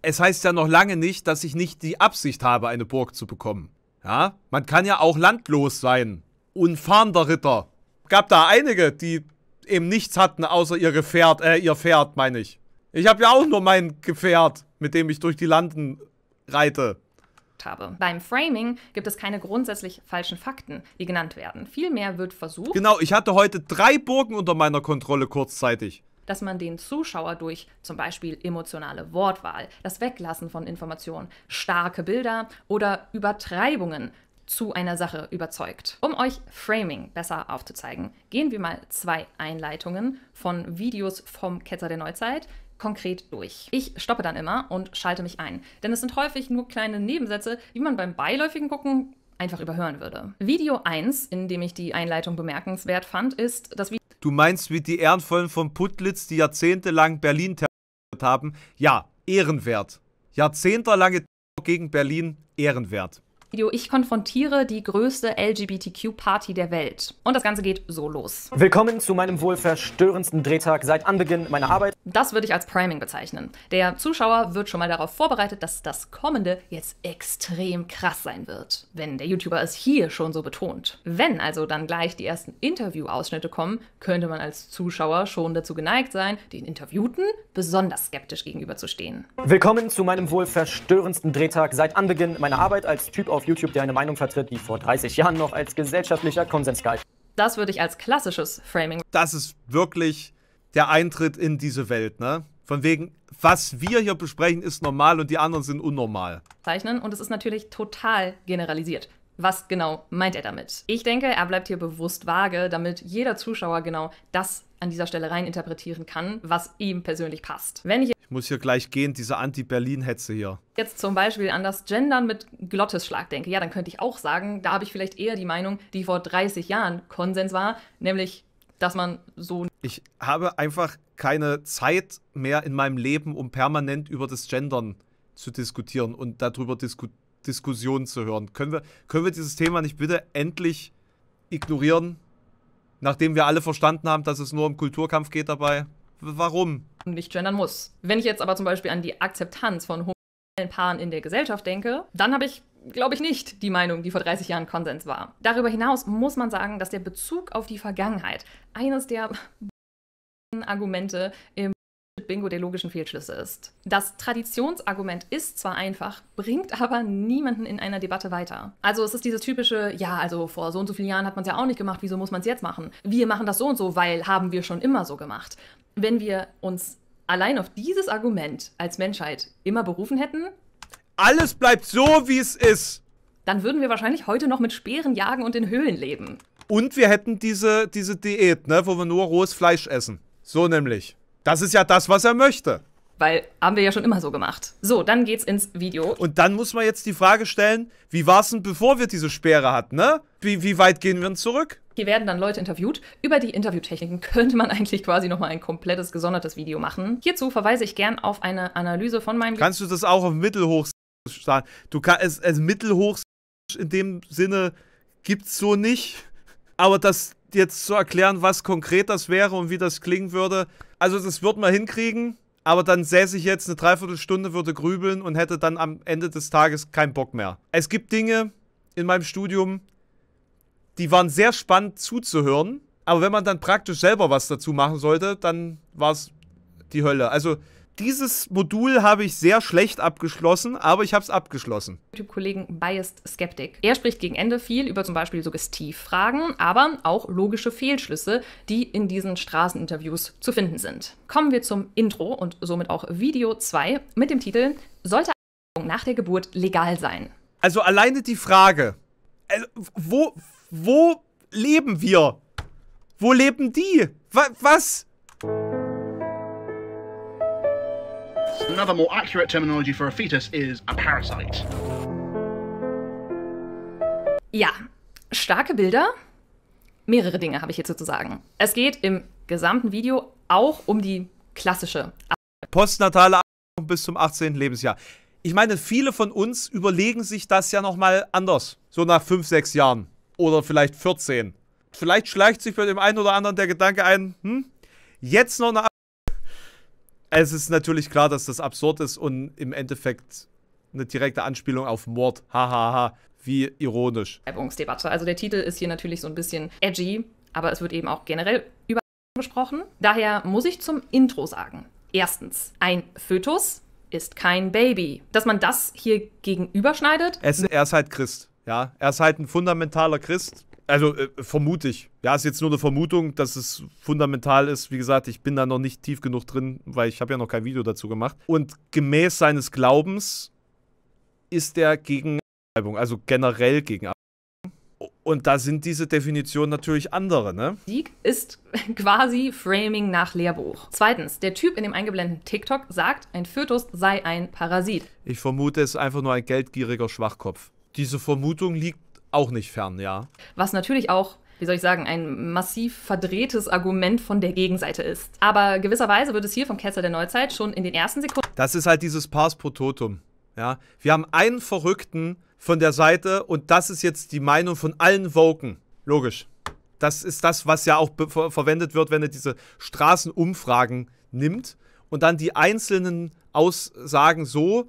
S1: Es heißt ja noch lange nicht, dass ich nicht die Absicht habe, eine Burg zu bekommen. Ja, man kann ja auch landlos sein. Unfahrender Ritter. Gab da einige, die eben nichts hatten, außer ihr Gefährt, äh, ihr Pferd, meine ich. Ich habe ja auch nur mein Gefährt, mit dem ich durch die Landen reite.
S2: Habe. Beim Framing gibt es keine grundsätzlich falschen Fakten, die genannt werden. Vielmehr wird versucht. Genau,
S1: ich hatte heute drei Burgen unter meiner Kontrolle kurzzeitig
S2: dass man den Zuschauer durch zum Beispiel emotionale Wortwahl, das Weglassen von Informationen, starke Bilder oder Übertreibungen zu einer Sache überzeugt. Um euch Framing besser aufzuzeigen, gehen wir mal zwei Einleitungen von Videos vom Ketzer der Neuzeit konkret durch. Ich stoppe dann immer und schalte mich ein, denn es sind häufig nur kleine Nebensätze, die man beim beiläufigen Gucken einfach überhören würde. Video 1, in dem ich die Einleitung bemerkenswert fand, ist das Video
S1: Du meinst wie die Ehrenvollen von Putlitz, die jahrzehntelang Berlin terrorisiert haben? Ja, ehrenwert. Jahrzehntelange gegen Berlin,
S4: ehrenwert.
S2: Video Ich konfrontiere die größte LGBTQ-Party der Welt. Und das Ganze geht so los.
S4: Willkommen zu meinem wohl verstörendsten Drehtag seit Anbeginn meiner Arbeit.
S2: Das würde ich als Priming bezeichnen. Der Zuschauer wird schon mal darauf vorbereitet, dass das Kommende jetzt extrem krass sein wird, wenn der YouTuber es hier schon so betont. Wenn also dann gleich die ersten Interview-Ausschnitte kommen, könnte man als Zuschauer schon dazu geneigt sein, den Interviewten besonders skeptisch gegenüberzustehen.
S4: Willkommen zu meinem wohl verstörendsten Drehtag seit Anbeginn meiner Arbeit als Typ aus auf YouTube, der eine Meinung vertritt, die vor 30 Jahren noch als gesellschaftlicher Konsens galt.
S2: Das würde ich als klassisches Framing.
S1: Das ist
S4: wirklich der Eintritt in diese Welt, ne?
S1: Von wegen, was wir hier besprechen, ist normal und die anderen sind unnormal.
S2: Zeichnen und es ist natürlich total generalisiert. Was genau meint er damit? Ich denke, er bleibt hier bewusst vage, damit jeder Zuschauer genau das an dieser Stelle reininterpretieren kann, was ihm persönlich passt. Wenn ich
S1: ich muss hier gleich gehen, diese Anti-Berlin-Hetze hier.
S2: Jetzt zum Beispiel an das Gendern mit Glottisschlag denke, ja, dann könnte ich auch sagen, da habe ich vielleicht eher die Meinung, die vor 30 Jahren Konsens war, nämlich, dass man so.
S1: Ich habe einfach keine Zeit mehr in meinem Leben, um permanent über das Gendern zu diskutieren und darüber Disku Diskussionen zu hören. Können wir, können wir dieses Thema nicht bitte endlich ignorieren, nachdem wir alle verstanden haben, dass es nur um Kulturkampf geht dabei? warum? nicht
S2: gendern muss. Wenn ich jetzt aber zum Beispiel an die Akzeptanz von homosexuellen Paaren in der Gesellschaft denke, dann habe ich glaube ich nicht die Meinung, die vor 30 Jahren Konsens war. Darüber hinaus muss man sagen, dass der Bezug auf die Vergangenheit eines der Argumente im Bingo der logischen Fehlschlüsse ist. Das Traditionsargument ist zwar einfach, bringt aber niemanden in einer Debatte weiter. Also es ist dieses typische, ja, also vor so und so vielen Jahren hat man es ja auch nicht gemacht, wieso muss man es jetzt machen? Wir machen das so und so, weil haben wir schon immer so gemacht. Wenn wir uns allein auf dieses Argument als Menschheit immer berufen hätten,
S1: alles bleibt so, wie
S2: es ist, dann würden wir wahrscheinlich heute noch mit Speeren jagen und in Höhlen leben.
S1: Und wir hätten diese, diese Diät, ne, wo wir nur rohes Fleisch essen. So nämlich. Das ist ja das, was er möchte. Weil haben wir ja schon immer so gemacht. So, dann geht's ins Video. Und dann muss man jetzt die Frage stellen, wie war's denn, bevor wir diese Speere hatten, ne? Wie, wie weit gehen wir denn zurück? Hier werden dann
S2: Leute interviewt. Über die Interviewtechniken könnte man eigentlich quasi nochmal ein komplettes gesondertes Video machen. Hierzu verweise ich gern auf eine Analyse von meinem. Kannst
S1: du das auch auf mittelhoch sagen? Du kannst es, es mittelhoch in dem Sinne gibt's so nicht. Aber das jetzt zu erklären, was konkret das wäre und wie das klingen würde, also das wird man hinkriegen. Aber dann säße ich jetzt eine Dreiviertelstunde, würde grübeln und hätte dann am Ende des Tages keinen Bock mehr. Es gibt Dinge in meinem Studium, die waren sehr spannend zuzuhören. Aber wenn man dann praktisch selber was dazu machen sollte, dann war es die Hölle. Also dieses Modul habe ich sehr schlecht abgeschlossen, aber ich habe es abgeschlossen.
S2: YouTube-Kollegen Biased Skeptic. Er spricht gegen Ende viel über zum Beispiel Suggestivfragen, aber auch logische Fehlschlüsse, die in diesen Straßeninterviews zu finden sind. Kommen wir zum Intro und somit auch Video 2 mit dem Titel Sollte nach der Geburt legal sein?
S1: Also alleine die Frage, also wo, wo leben wir? Wo leben die? Wa was? Another more accurate terminology for a fetus is a parasite.
S2: Ja, starke Bilder. Mehrere Dinge habe ich hierzu zu sagen. Es geht im gesamten Video auch um die klassische
S1: postnatale bis zum 18. Lebensjahr. Ich meine, viele von uns überlegen sich das ja nochmal anders, so nach 5, 6 Jahren. Oder vielleicht 14. Vielleicht schleicht sich bei dem einen oder anderen der Gedanke ein, hm, jetzt noch eine Ab Es ist natürlich klar, dass das absurd ist und im Endeffekt eine direkte Anspielung auf Mord. Hahaha. Wie ironisch.
S2: Also der Titel ist hier natürlich so ein bisschen edgy, aber es wird eben auch generell über besprochen. Daher muss ich zum Intro sagen. Erstens, ein Fötus ist kein Baby. Dass man das hier gegenüberschneidet.
S1: Es, er ist halt Christ. Ja, er ist halt ein fundamentaler Christ. Also äh, vermute ich. Ja, ist jetzt nur eine Vermutung, dass es fundamental ist. Wie gesagt, ich bin da noch nicht tief genug drin, weil ich habe ja noch kein Video dazu gemacht. Und gemäß seines Glaubens ist er gegen Abtreibung, also generell gegen Abtreibung. Und da sind diese Definitionen natürlich andere, ne?
S2: Sieg ist quasi Framing nach Lehrbuch. Zweitens, der Typ in dem eingeblendeten TikTok sagt, ein Fötus sei ein Parasit.
S1: Ich vermute, es ist einfach nur ein geldgieriger Schwachkopf. Diese Vermutung liegt auch nicht fern, ja.
S2: Was natürlich auch wie soll ich sagen, ein massiv verdrehtes Argument von der Gegenseite ist. Aber gewisserweise wird es hier vom Kessel der Neuzeit schon in den ersten Sekunden.
S1: Das ist halt dieses Pars pro Totum. Ja? Wir haben einen Verrückten von der Seite und das ist jetzt die Meinung von allen Woken. Logisch. Das ist das, was ja auch ver verwendet wird, wenn er diese Straßenumfragen nimmt und dann die einzelnen Aussagen so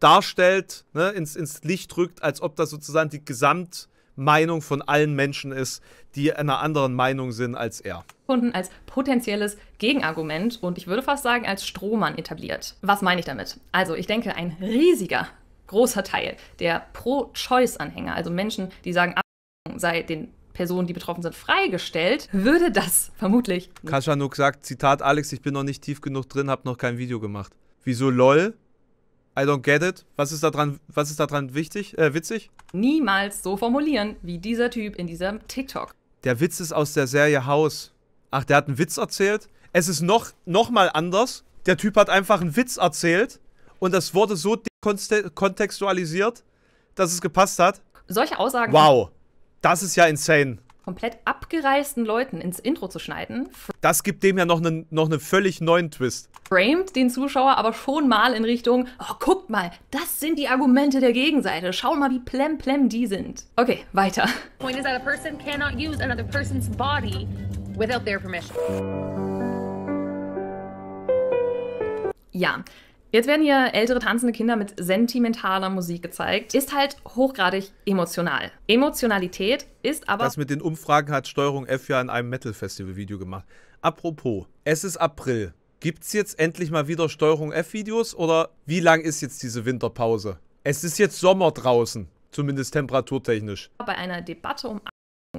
S1: darstellt, ne, ins, ins Licht rückt, als ob das sozusagen die Gesamtmeinung von allen Menschen ist, die einer anderen Meinung sind als er.
S2: Kunden als potenzielles Gegenargument und ich würde fast sagen als Strohmann etabliert. Was meine ich damit? Also ich denke, ein riesiger, großer Teil der Pro-Choice-Anhänger, also Menschen, die sagen, ah, sei den Personen, die betroffen sind, freigestellt, würde das vermutlich.
S1: Kaschanuk sagt, Zitat Alex, ich bin noch nicht tief genug drin, habe noch kein Video gemacht. Wieso lol? I don't get it. Was ist daran, was ist daran wichtig, äh, witzig?
S2: Niemals so formulieren wie dieser Typ in diesem TikTok.
S1: Der Witz ist aus der Serie House. Ach, der hat einen Witz erzählt. Es ist noch, noch mal anders. Der Typ hat einfach einen Witz erzählt und das wurde so kontextualisiert, dass es gepasst hat.
S2: Solche Aussagen. Wow,
S1: das ist ja insane
S2: komplett abgereisten Leuten ins Intro zu schneiden.
S1: Das gibt dem ja noch einen, noch einen völlig neuen Twist.
S2: Framed den Zuschauer aber schon mal in Richtung, oh, guckt mal, das sind die Argumente der Gegenseite. Schau mal, wie plemplem die sind. Okay, weiter. Point is that a person cannot use another person's body without their permission. Ja, Jetzt werden hier ältere tanzende Kinder mit sentimentaler Musik gezeigt. Ist halt hochgradig emotional. Emotionalität ist aber. Das mit
S1: den Umfragen hat Steuerung F ja in einem Metal-Festival-Video gemacht. Apropos, es ist April. Gibt's jetzt endlich mal wieder Steuerung F-Videos oder wie lang ist jetzt diese Winterpause? Es ist jetzt Sommer draußen, zumindest temperaturtechnisch.
S2: Bei einer Debatte um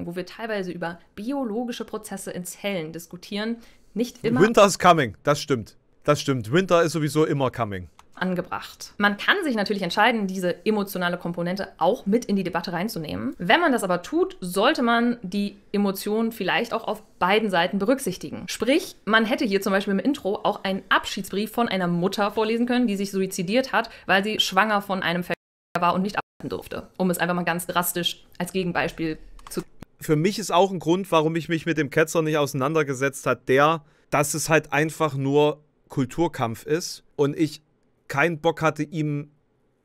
S2: wo wir teilweise über biologische Prozesse in Zellen diskutieren, nicht immer. Winter is
S1: coming, das stimmt. Das stimmt. Winter ist sowieso immer coming angebracht.
S2: Man kann sich natürlich entscheiden, diese emotionale Komponente auch mit in die Debatte reinzunehmen. Wenn man das aber tut, sollte man die Emotionen vielleicht auch auf beiden Seiten berücksichtigen. Sprich, man hätte hier zum Beispiel im Intro auch einen Abschiedsbrief von einer Mutter vorlesen können, die sich suizidiert hat, weil sie schwanger von einem Verkehr war und nicht abwarten durfte. Um es einfach mal ganz drastisch als Gegenbeispiel zu.
S1: Für mich ist auch ein Grund, warum ich mich mit dem Ketzer nicht auseinandergesetzt hat, der, dass es halt einfach nur Kulturkampf ist und ich keinen Bock hatte, ihm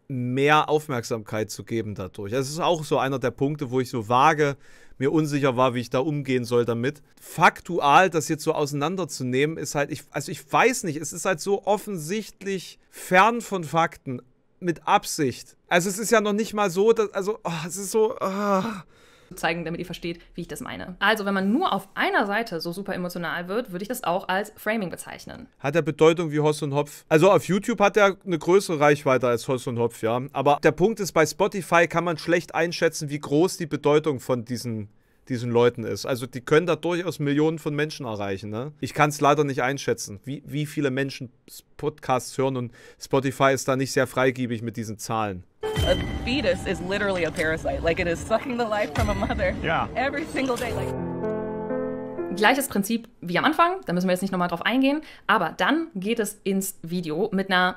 S1: mehr Aufmerksamkeit zu geben dadurch. Das also ist auch so einer der Punkte, wo ich so vage mir unsicher war, wie ich da umgehen soll damit. Faktual das jetzt so auseinanderzunehmen, ist halt, ich, also ich weiß nicht, es ist halt so offensichtlich fern von Fakten, mit Absicht. Also es ist ja noch nicht mal so, dass, also, oh, es ist so, oh zeigen, damit ihr versteht, wie ich das meine.
S2: Also, wenn man nur auf einer Seite so super emotional wird, würde ich das auch als Framing bezeichnen.
S1: Hat er Bedeutung wie Hoss und Hopf? Also auf YouTube hat er eine größere Reichweite als Hoss und Hopf, ja. Aber der Punkt ist, bei Spotify kann man schlecht einschätzen, wie groß die Bedeutung von diesen diesen Leuten ist. Also die können da durchaus Millionen von Menschen erreichen. Ne? Ich kann es leider nicht einschätzen, wie, wie viele Menschen Podcasts hören und Spotify ist da nicht sehr freigebig mit diesen Zahlen. A
S3: fetus is literally a parasite. Like it is sucking the life from a mother. Yeah.
S2: Every single day. Like Gleiches Prinzip wie am Anfang, da müssen wir jetzt nicht nochmal drauf eingehen, aber dann geht es ins Video mit einer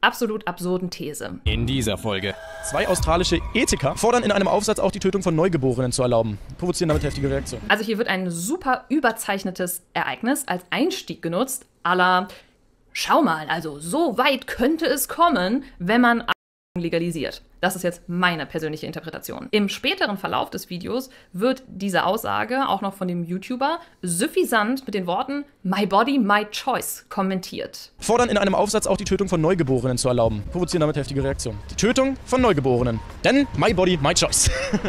S2: absolut absurden These.
S4: In dieser Folge. Zwei australische Ethiker fordern in einem Aufsatz auch die Tötung von Neugeborenen zu erlauben, provozieren damit heftige Reaktionen.
S2: Also hier wird ein super überzeichnetes Ereignis als Einstieg genutzt, aller Schau mal, also so weit könnte es kommen, wenn man legalisiert. Das ist jetzt meine persönliche Interpretation. Im späteren Verlauf des Videos wird diese Aussage auch noch von dem YouTuber suffisant mit den Worten My Body, My Choice kommentiert.
S4: Fordern in einem Aufsatz auch die Tötung von Neugeborenen zu erlauben. Provozieren damit heftige Reaktionen. Die Tötung von Neugeborenen. Denn My Body, My Choice.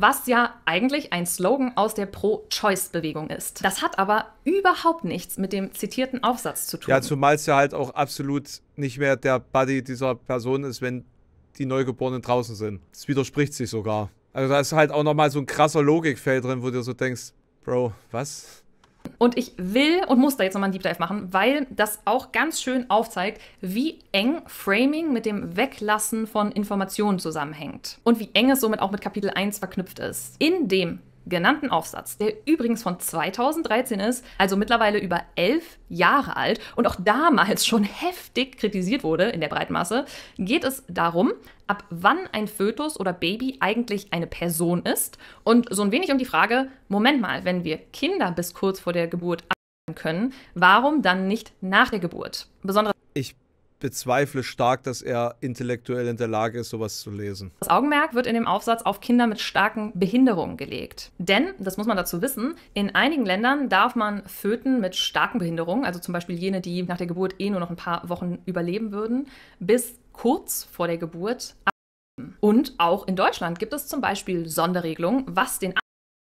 S2: was ja eigentlich ein Slogan aus der Pro-Choice-Bewegung ist. Das hat aber überhaupt nichts mit dem zitierten Aufsatz
S1: zu tun. Ja, zumal es ja halt auch absolut nicht mehr der Buddy dieser Person ist, wenn die Neugeborenen draußen sind. Das widerspricht sich sogar. Also da ist halt auch nochmal so ein krasser Logikfeld drin, wo du so denkst, Bro, was?
S2: Und ich will und muss da jetzt nochmal einen Deep Dive machen, weil das auch ganz schön aufzeigt, wie eng Framing mit dem Weglassen von Informationen zusammenhängt und wie eng es somit auch mit Kapitel 1 verknüpft ist. In dem genannten Aufsatz, der übrigens von 2013 ist, also mittlerweile über elf Jahre alt und auch damals schon heftig kritisiert wurde in der Breitmasse, geht es darum, ab wann ein Fötus oder Baby eigentlich eine Person ist und so ein wenig um die Frage, Moment mal, wenn wir Kinder bis kurz vor der Geburt können, warum dann nicht nach der Geburt? Besonders
S1: ich bezweifle stark, dass er intellektuell in der Lage ist, sowas zu lesen.
S2: Das Augenmerk wird in dem Aufsatz auf Kinder mit starken Behinderungen gelegt. Denn, das muss man dazu wissen, in einigen Ländern darf man Föten mit starken Behinderungen, also zum Beispiel jene, die nach der Geburt eh nur noch ein paar Wochen überleben würden, bis kurz vor der Geburt abgeben. Und auch in Deutschland gibt es zum Beispiel Sonderregelungen, was den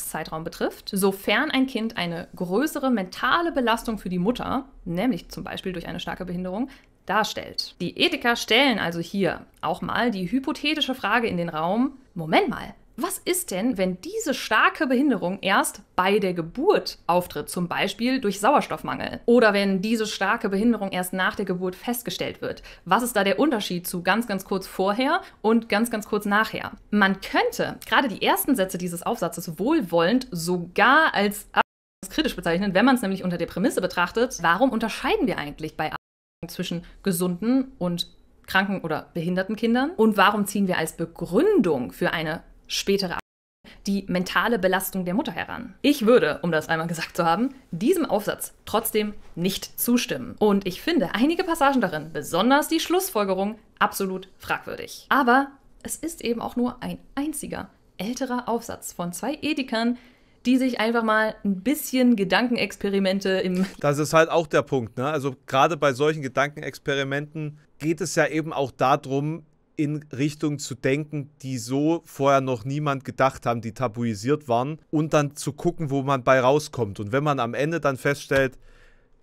S2: Zeitraum betrifft, sofern ein Kind eine größere mentale Belastung für die Mutter, nämlich zum Beispiel durch eine starke Behinderung, darstellt. Die Ethiker stellen also hier auch mal die hypothetische Frage in den Raum, Moment mal, was ist denn, wenn diese starke Behinderung erst bei der Geburt auftritt, zum Beispiel durch Sauerstoffmangel? Oder wenn diese starke Behinderung erst nach der Geburt festgestellt wird? Was ist da der Unterschied zu ganz, ganz kurz vorher und ganz, ganz kurz nachher? Man könnte gerade die ersten Sätze dieses Aufsatzes wohlwollend sogar als kritisch bezeichnen, wenn man es nämlich unter der Prämisse betrachtet, warum unterscheiden wir eigentlich bei zwischen gesunden und kranken oder behinderten Kindern? Und warum ziehen wir als Begründung für eine spätere Abtreibung die mentale Belastung der Mutter heran? Ich würde, um das einmal gesagt zu haben, diesem Aufsatz trotzdem nicht zustimmen. Und ich finde einige Passagen darin, besonders die Schlussfolgerung, absolut fragwürdig. Aber es ist eben auch nur ein einziger älterer Aufsatz von zwei Ethikern, die sich einfach mal ein bisschen Gedankenexperimente im.
S1: Das ist halt auch der Punkt, ne? Also gerade bei solchen Gedankenexperimenten geht es ja eben auch darum, in Richtungen zu denken, die so vorher noch niemand gedacht haben, die tabuisiert waren, und dann zu gucken, wo man bei rauskommt. Und wenn man am Ende dann feststellt,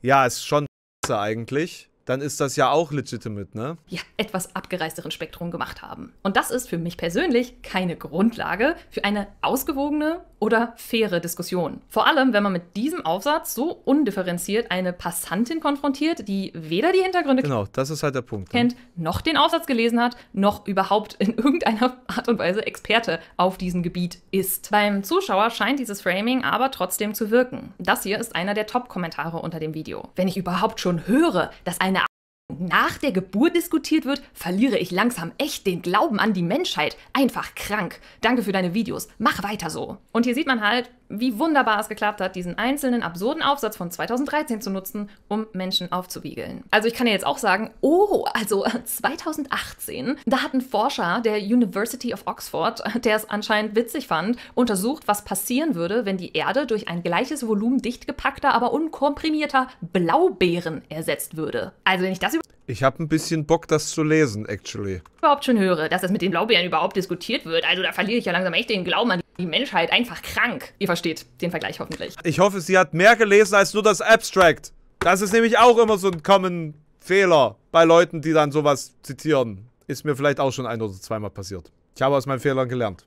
S1: ja, ist schon eigentlich, dann ist das ja auch legitimate, ne?
S2: Ja, etwas abgereisteren Spektrum gemacht haben. Und das ist für mich persönlich keine Grundlage für eine ausgewogene oder faire Diskussion. Vor allem, wenn man mit diesem Aufsatz so undifferenziert eine Passantin konfrontiert, die weder die Hintergründe genau,
S1: das ist halt der Punkt,
S2: ne? kennt, ne? noch den Aufsatz gelesen hat, noch überhaupt in irgendeiner Art und Weise Experte auf diesem Gebiet ist. Beim Zuschauer scheint dieses Framing aber trotzdem zu wirken. Das hier ist einer der Top-Kommentare unter dem Video. Wenn ich überhaupt schon höre, dass ein nach der Geburt diskutiert wird, verliere ich langsam echt den Glauben an die Menschheit. Einfach krank. Danke für deine Videos. Mach weiter so. Und hier sieht man halt, wie wunderbar es geklappt hat, diesen einzelnen absurden Aufsatz von 2013 zu nutzen, um Menschen aufzuwiegeln. Also ich kann ja jetzt auch sagen, oh, also 2018, da hat ein Forscher der University of Oxford, der es anscheinend witzig fand, untersucht, was passieren würde, wenn die Erde durch ein gleiches Volumen dichtgepackter, aber unkomprimierter Blaubeeren ersetzt würde. Also wenn ich das über
S1: ich habe ein bisschen Bock, das zu lesen, actually.
S2: Überhaupt schon höre, dass das mit den Blaubeeren überhaupt diskutiert wird. Also da verliere ich ja langsam echt den Glauben an die Menschheit. Einfach krank. Ihr versteht den Vergleich hoffentlich.
S1: Ich hoffe, sie hat mehr gelesen als nur das Abstract. Das ist nämlich auch immer so ein Common Fehler bei Leuten, die dann sowas zitieren. Ist mir vielleicht auch schon ein oder zweimal passiert. Ich habe aus meinen Fehlern gelernt.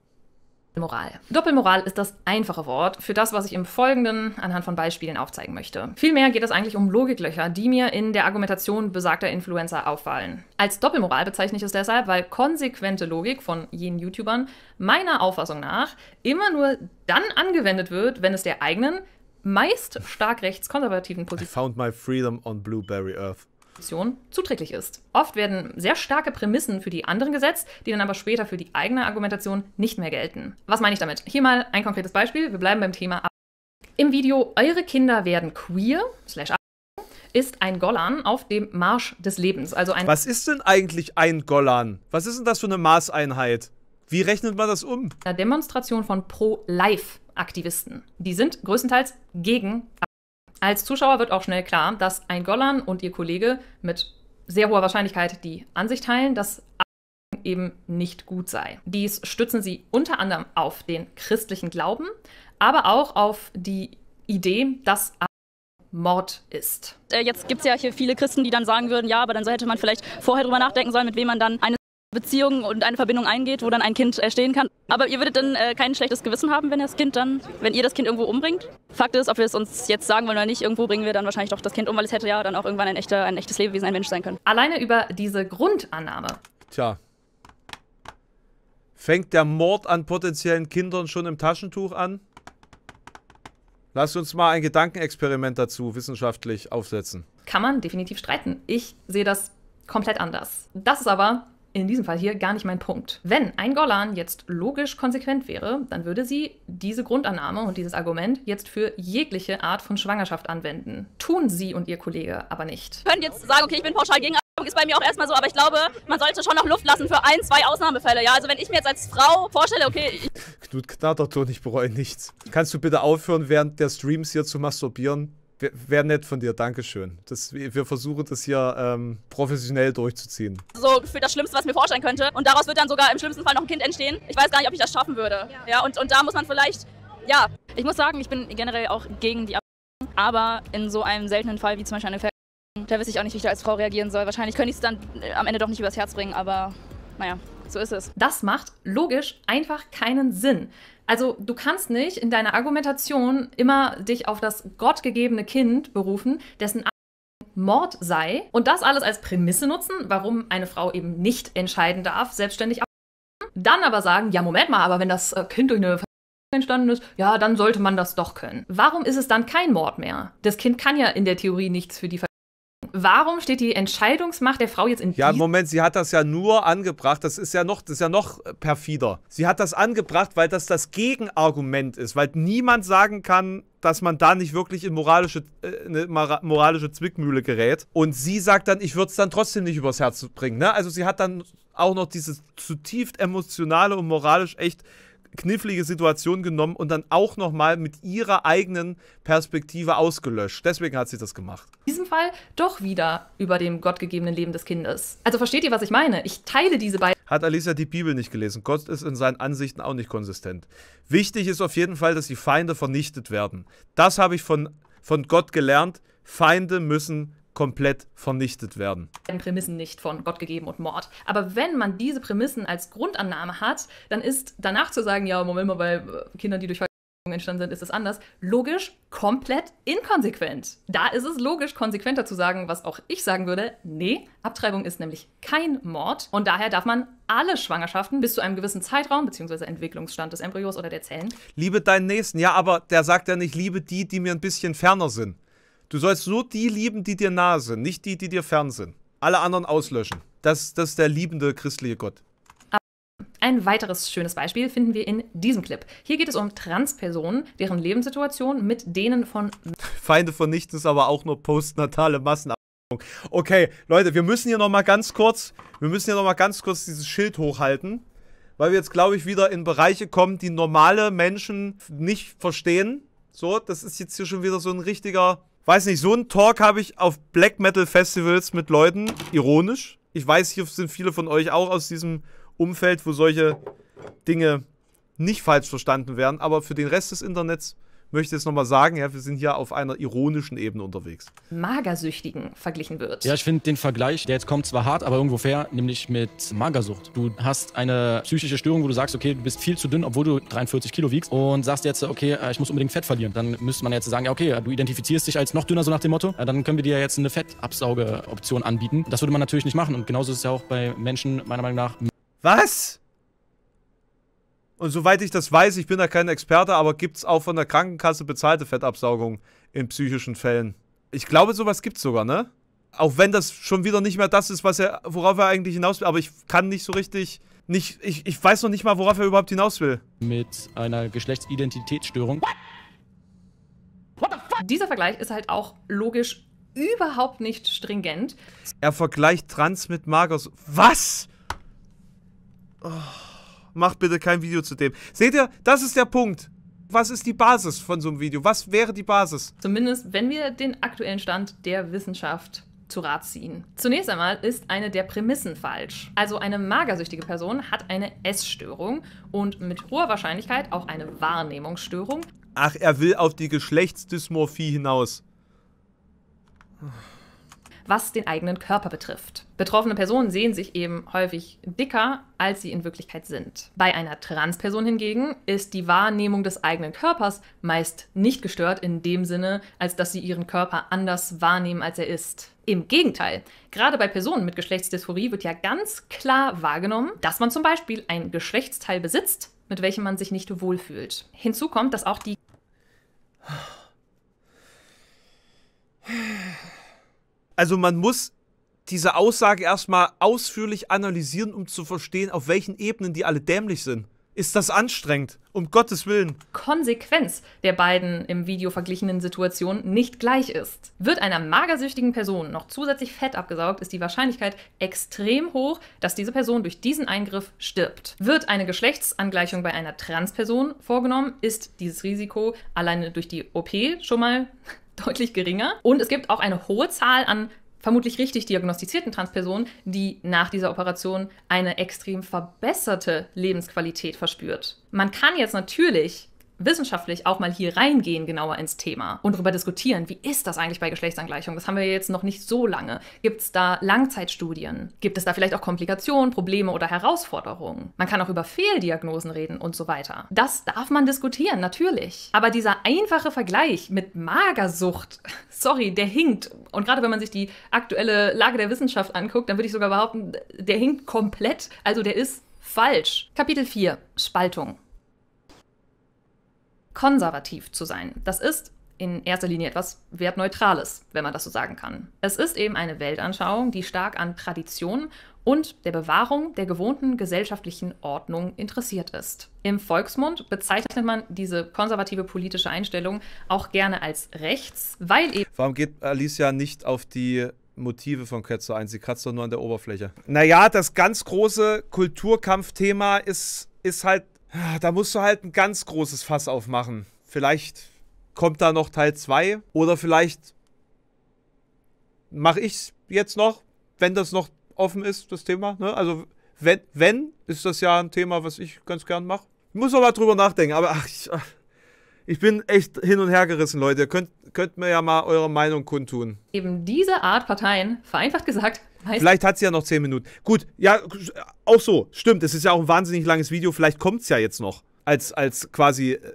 S2: Moral. Doppelmoral ist das einfache Wort für das, was ich im Folgenden anhand von Beispielen aufzeigen möchte. Vielmehr geht es eigentlich um Logiklöcher, die mir in der Argumentation besagter Influencer auffallen. Als Doppelmoral bezeichne ich es deshalb, weil konsequente Logik von jenen YouTubern meiner Auffassung nach immer nur dann angewendet wird, wenn es der eigenen, meist stark rechtskonservativen Position.
S1: I found my freedom on Blueberry
S2: Earth. Diskussion zuträglich ist. Oft werden sehr starke Prämissen für die anderen gesetzt, die dann aber später für die eigene Argumentation nicht mehr gelten. Was meine ich damit? Hier mal ein konkretes Beispiel. Wir bleiben beim Thema Ab Im Video Eure Kinder werden queer slash ist ein Golan auf dem Marsch des Lebens. Also ein Was
S1: ist denn eigentlich ein Golan? Was ist denn das für eine Maßeinheit? Wie rechnet man das um? Eine
S2: Demonstration von Pro-Life-Aktivisten. Die sind größtenteils gegen Ab als Zuschauer wird auch schnell klar, dass ein Gollan und ihr Kollege mit sehr hoher Wahrscheinlichkeit die Ansicht teilen, dass eben nicht gut sei. Dies stützen sie unter anderem auf den christlichen Glauben, aber auch auf die Idee, dass Mord ist. Äh, jetzt gibt es ja hier
S3: viele Christen, die dann sagen würden, ja, aber dann hätte man vielleicht vorher drüber nachdenken sollen, mit wem man dann eine Beziehung und eine Verbindung eingeht, wo dann ein Kind äh, stehen kann. Aber ihr würdet dann äh, kein schlechtes Gewissen haben, wenn das Kind dann, wenn ihr das Kind irgendwo umbringt? Fakt ist, ob wir es uns jetzt sagen wollen oder nicht, irgendwo bringen wir dann wahrscheinlich doch das Kind um, weil es hätte ja dann auch irgendwann ein,
S2: echter, ein echtes Lebewesen, ein Mensch sein können. Alleine über diese Grundannahme.
S1: Tja. Fängt der Mord an potenziellen Kindern schon im Taschentuch an? Lasst uns mal ein Gedankenexperiment dazu wissenschaftlich aufsetzen.
S2: Kann man definitiv streiten. Ich sehe das komplett anders. Das ist aber in diesem Fall hier gar nicht mein Punkt. Wenn ein Golan jetzt logisch konsequent wäre, dann würde sie diese Grundannahme und dieses Argument jetzt für jegliche Art von Schwangerschaft anwenden. Tun sie und ihr Kollege aber nicht.
S3: Können jetzt sagen, okay, ich bin pauschal gegen ist bei mir auch erstmal so, aber ich glaube, man sollte schon noch Luft lassen für ein, zwei Ausnahmefälle. Ja, also wenn ich mir jetzt als Frau vorstelle, okay.
S1: Knut Knatterton, ich bereue nichts. Kannst du bitte aufhören, während der Streams hier zu masturbieren? Wäre nett von dir, Dankeschön. Das, wir versuchen das hier ähm, professionell durchzuziehen.
S3: So für das Schlimmste, was mir vorstellen könnte. Und daraus wird dann sogar im schlimmsten Fall noch ein Kind entstehen. Ich weiß gar nicht, ob ich das schaffen würde. Ja, ja und, und da muss man vielleicht, ja. Ich muss sagen, ich bin generell auch gegen die Abtreibung. Aber in so einem seltenen Fall wie zum Beispiel eine Verhältnis, da wüsste ich auch nicht, wie ich da als Frau reagieren soll. Wahrscheinlich könnte ich es dann äh, am Ende doch nicht übers Herz bringen, aber naja. So ist
S2: es. Das macht logisch einfach keinen Sinn. Also du kannst nicht in deiner Argumentation immer dich auf das gottgegebene Kind berufen, dessen Mord sei und das alles als Prämisse nutzen, warum eine Frau eben nicht entscheiden darf, selbstständig ab. Dann aber sagen, ja Moment mal, aber wenn das äh, Kind durch eine entstanden ist, ja, dann sollte man das doch können. Warum ist es dann kein Mord mehr? Das Kind kann ja in der Theorie nichts für die Ver warum steht die Entscheidungsmacht der Frau jetzt in Ja,
S1: Moment, sie hat das ja nur angebracht, das ist ja noch, das ist ja noch äh, perfider. Sie hat das angebracht, weil das das Gegenargument ist, weil niemand sagen kann, dass man da nicht wirklich in moralische, äh, eine moralische Zwickmühle gerät. Und sie sagt dann, ich würde es dann trotzdem nicht übers Herz bringen. Ne? Also sie hat dann auch noch dieses zutiefst emotionale und moralisch echt knifflige Situation genommen und dann auch nochmal mit ihrer eigenen Perspektive ausgelöscht. Deswegen hat sie das gemacht.
S2: In diesem Fall doch wieder über dem gottgegebenen Leben des Kindes. Also versteht ihr, was ich meine? Ich teile diese beiden.
S1: Hat Alicia die Bibel nicht gelesen? Gott ist in seinen Ansichten auch nicht konsistent. Wichtig ist auf jeden Fall, dass die Feinde vernichtet werden. Das habe ich von, von Gott gelernt. Feinde müssen komplett vernichtet werden.
S2: Prämissen nicht von Gott gegeben und Mord. Aber wenn man diese Prämissen als Grundannahme hat, dann ist danach zu sagen, ja, Moment mal, bei äh, Kindern, die durch Vergewaltigung entstanden sind, ist das anders, logisch komplett inkonsequent. Da ist es logisch konsequenter zu sagen, was auch ich sagen würde, nee, Abtreibung ist nämlich kein Mord und daher darf man alle Schwangerschaften bis zu einem gewissen Zeitraum bzw. Entwicklungsstand des Embryos oder der Zellen.
S1: Liebe deinen Nächsten, ja, aber der sagt ja nicht, liebe die, die mir ein bisschen ferner sind. Du sollst nur die lieben, die dir nahe sind, nicht die, die dir fern sind. Alle anderen auslöschen. Das, das ist der liebende christliche Gott.
S2: Ein weiteres schönes Beispiel finden wir in diesem Clip. Hier geht es um Transpersonen, deren Lebenssituation mit denen von
S1: Feinde vernichten ist aber auch nur postnatale Massenabschreibung. Okay, Leute, wir müssen hier nochmal ganz kurz, wir müssen hier nochmal ganz kurz dieses Schild hochhalten, weil wir jetzt glaube ich wieder in Bereiche kommen, die normale Menschen nicht verstehen. So, das ist jetzt hier schon wieder so ein richtiger weiß nicht, so einen Talk habe ich auf Black Metal Festivals mit Leuten, ironisch. Ich weiß, hier sind viele von euch auch aus diesem Umfeld, wo solche Dinge nicht falsch verstanden werden, aber für den Rest des Internets möchte jetzt nochmal sagen, ja, wir sind hier auf einer ironischen Ebene unterwegs.
S2: Magersüchtigen verglichen
S4: wird. Ja, ich finde den Vergleich, der jetzt kommt, zwar hart, aber irgendwo fair, nämlich mit Magersucht. Du hast eine psychische Störung, wo du sagst, okay, du bist viel zu dünn, obwohl du 43 Kilo wiegst und sagst jetzt, okay, äh, ich muss unbedingt Fett verlieren. Dann müsste man jetzt sagen, ja, okay, äh, du identifizierst dich als noch dünner, so nach dem Motto. Äh, dann können wir dir jetzt eine Fettabsaugeoption anbieten. Das würde man natürlich nicht machen und genauso ist es ja auch bei Menschen meiner Meinung nach. Was?
S1: Und soweit ich das weiß, ich bin da kein Experte, aber gibt es auch von der Krankenkasse bezahlte Fettabsaugung in psychischen Fällen? Ich glaube, sowas gibt es sogar, ne? Auch wenn das schon wieder nicht mehr das ist, was er, worauf er eigentlich hinaus will. Aber ich kann nicht so richtig. Nicht, ich, ich weiß noch nicht mal, worauf er überhaupt hinaus will. Mit einer Geschlechtsidentitätsstörung. What?
S2: What the fuck? Dieser Vergleich ist halt auch logisch überhaupt nicht stringent.
S1: Er vergleicht Trans mit Magers. Was? Oh macht bitte kein Video zu dem. Seht ihr, das ist der Punkt. Was ist die Basis von so einem Video? Was wäre die Basis? Zumindest,
S2: wenn wir den aktuellen Stand der Wissenschaft zu Rat ziehen. Zunächst einmal ist eine der Prämissen falsch. Also eine magersüchtige Person hat eine Essstörung und mit hoher Wahrscheinlichkeit auch eine Wahrnehmungsstörung.
S1: Ach, er will auf die Geschlechtsdysmorphie hinaus
S2: was den eigenen Körper betrifft. Betroffene Personen sehen sich eben häufig dicker, als sie in Wirklichkeit sind. Bei einer Transperson hingegen ist die Wahrnehmung des eigenen Körpers meist nicht gestört in dem Sinne, als dass sie ihren Körper anders wahrnehmen, als er ist. Im Gegenteil, gerade bei Personen mit Geschlechtsdysphorie wird ja ganz klar wahrgenommen, dass man zum Beispiel ein Geschlechtsteil besitzt, mit welchem man sich nicht wohlfühlt. Hinzu kommt, dass auch die
S1: also man muss diese Aussage erstmal ausführlich analysieren, um zu verstehen, auf welchen Ebenen die alle dämlich sind. Ist das anstrengend? Um Gottes Willen.
S2: Konsequenz der beiden im Video verglichenen Situationen nicht gleich ist. Wird einer magersüchtigen Person noch zusätzlich Fett abgesaugt, ist die Wahrscheinlichkeit extrem hoch, dass diese Person durch diesen Eingriff stirbt. Wird eine Geschlechtsangleichung bei einer Transperson vorgenommen, ist dieses Risiko alleine durch die OP schon mal deutlich geringer. Und es gibt auch eine hohe Zahl an vermutlich richtig diagnostizierten Transpersonen, die nach dieser Operation eine extrem verbesserte Lebensqualität verspürt. Man kann jetzt natürlich wissenschaftlich auch mal hier reingehen, genauer ins Thema und darüber diskutieren, wie ist das eigentlich bei Geschlechtsangleichung? Das haben wir jetzt noch nicht so lange. Gibt es da Langzeitstudien? Gibt es da vielleicht auch Komplikationen, Probleme oder Herausforderungen? Man kann auch über Fehldiagnosen reden und so weiter. Das darf man diskutieren, natürlich. Aber dieser einfache Vergleich mit Magersucht, sorry, der hinkt. Und gerade wenn man sich die aktuelle Lage der Wissenschaft anguckt, dann würde ich sogar behaupten, der hinkt komplett. Also der ist falsch. Kapitel 4. Spaltung konservativ zu sein. Das ist in erster Linie etwas Wertneutrales, wenn man das so sagen kann. Es ist eben eine Weltanschauung, die stark an Tradition und der Bewahrung der gewohnten gesellschaftlichen Ordnung interessiert ist. Im Volksmund bezeichnet man diese konservative politische Einstellung auch gerne als rechts, weil eben.
S1: Warum geht Alicia nicht auf die Motive von Kötze ein? Sie kratzt doch nur an der Oberfläche. Naja, das ganz große Kulturkampfthema ist, ist halt da musst du halt ein ganz großes Fass aufmachen. Vielleicht kommt da noch Teil 2 oder vielleicht mache ich es jetzt noch, wenn das noch offen ist, das Thema. Ne? Also wenn, wenn, ist das ja ein Thema, was ich ganz gern mache. Ich muss noch mal drüber nachdenken, aber ach, ich, ach, ich bin echt hin und her gerissen, Leute. Könnt, könnt mir ja mal eure Meinung kundtun.
S2: Eben diese Art Parteien, vereinfacht gesagt, Weiß Vielleicht
S1: hat sie ja noch 10 Minuten. Gut, ja, auch so. Stimmt, es ist ja auch ein wahnsinnig langes Video. Vielleicht kommt es ja jetzt noch als, als quasi äh,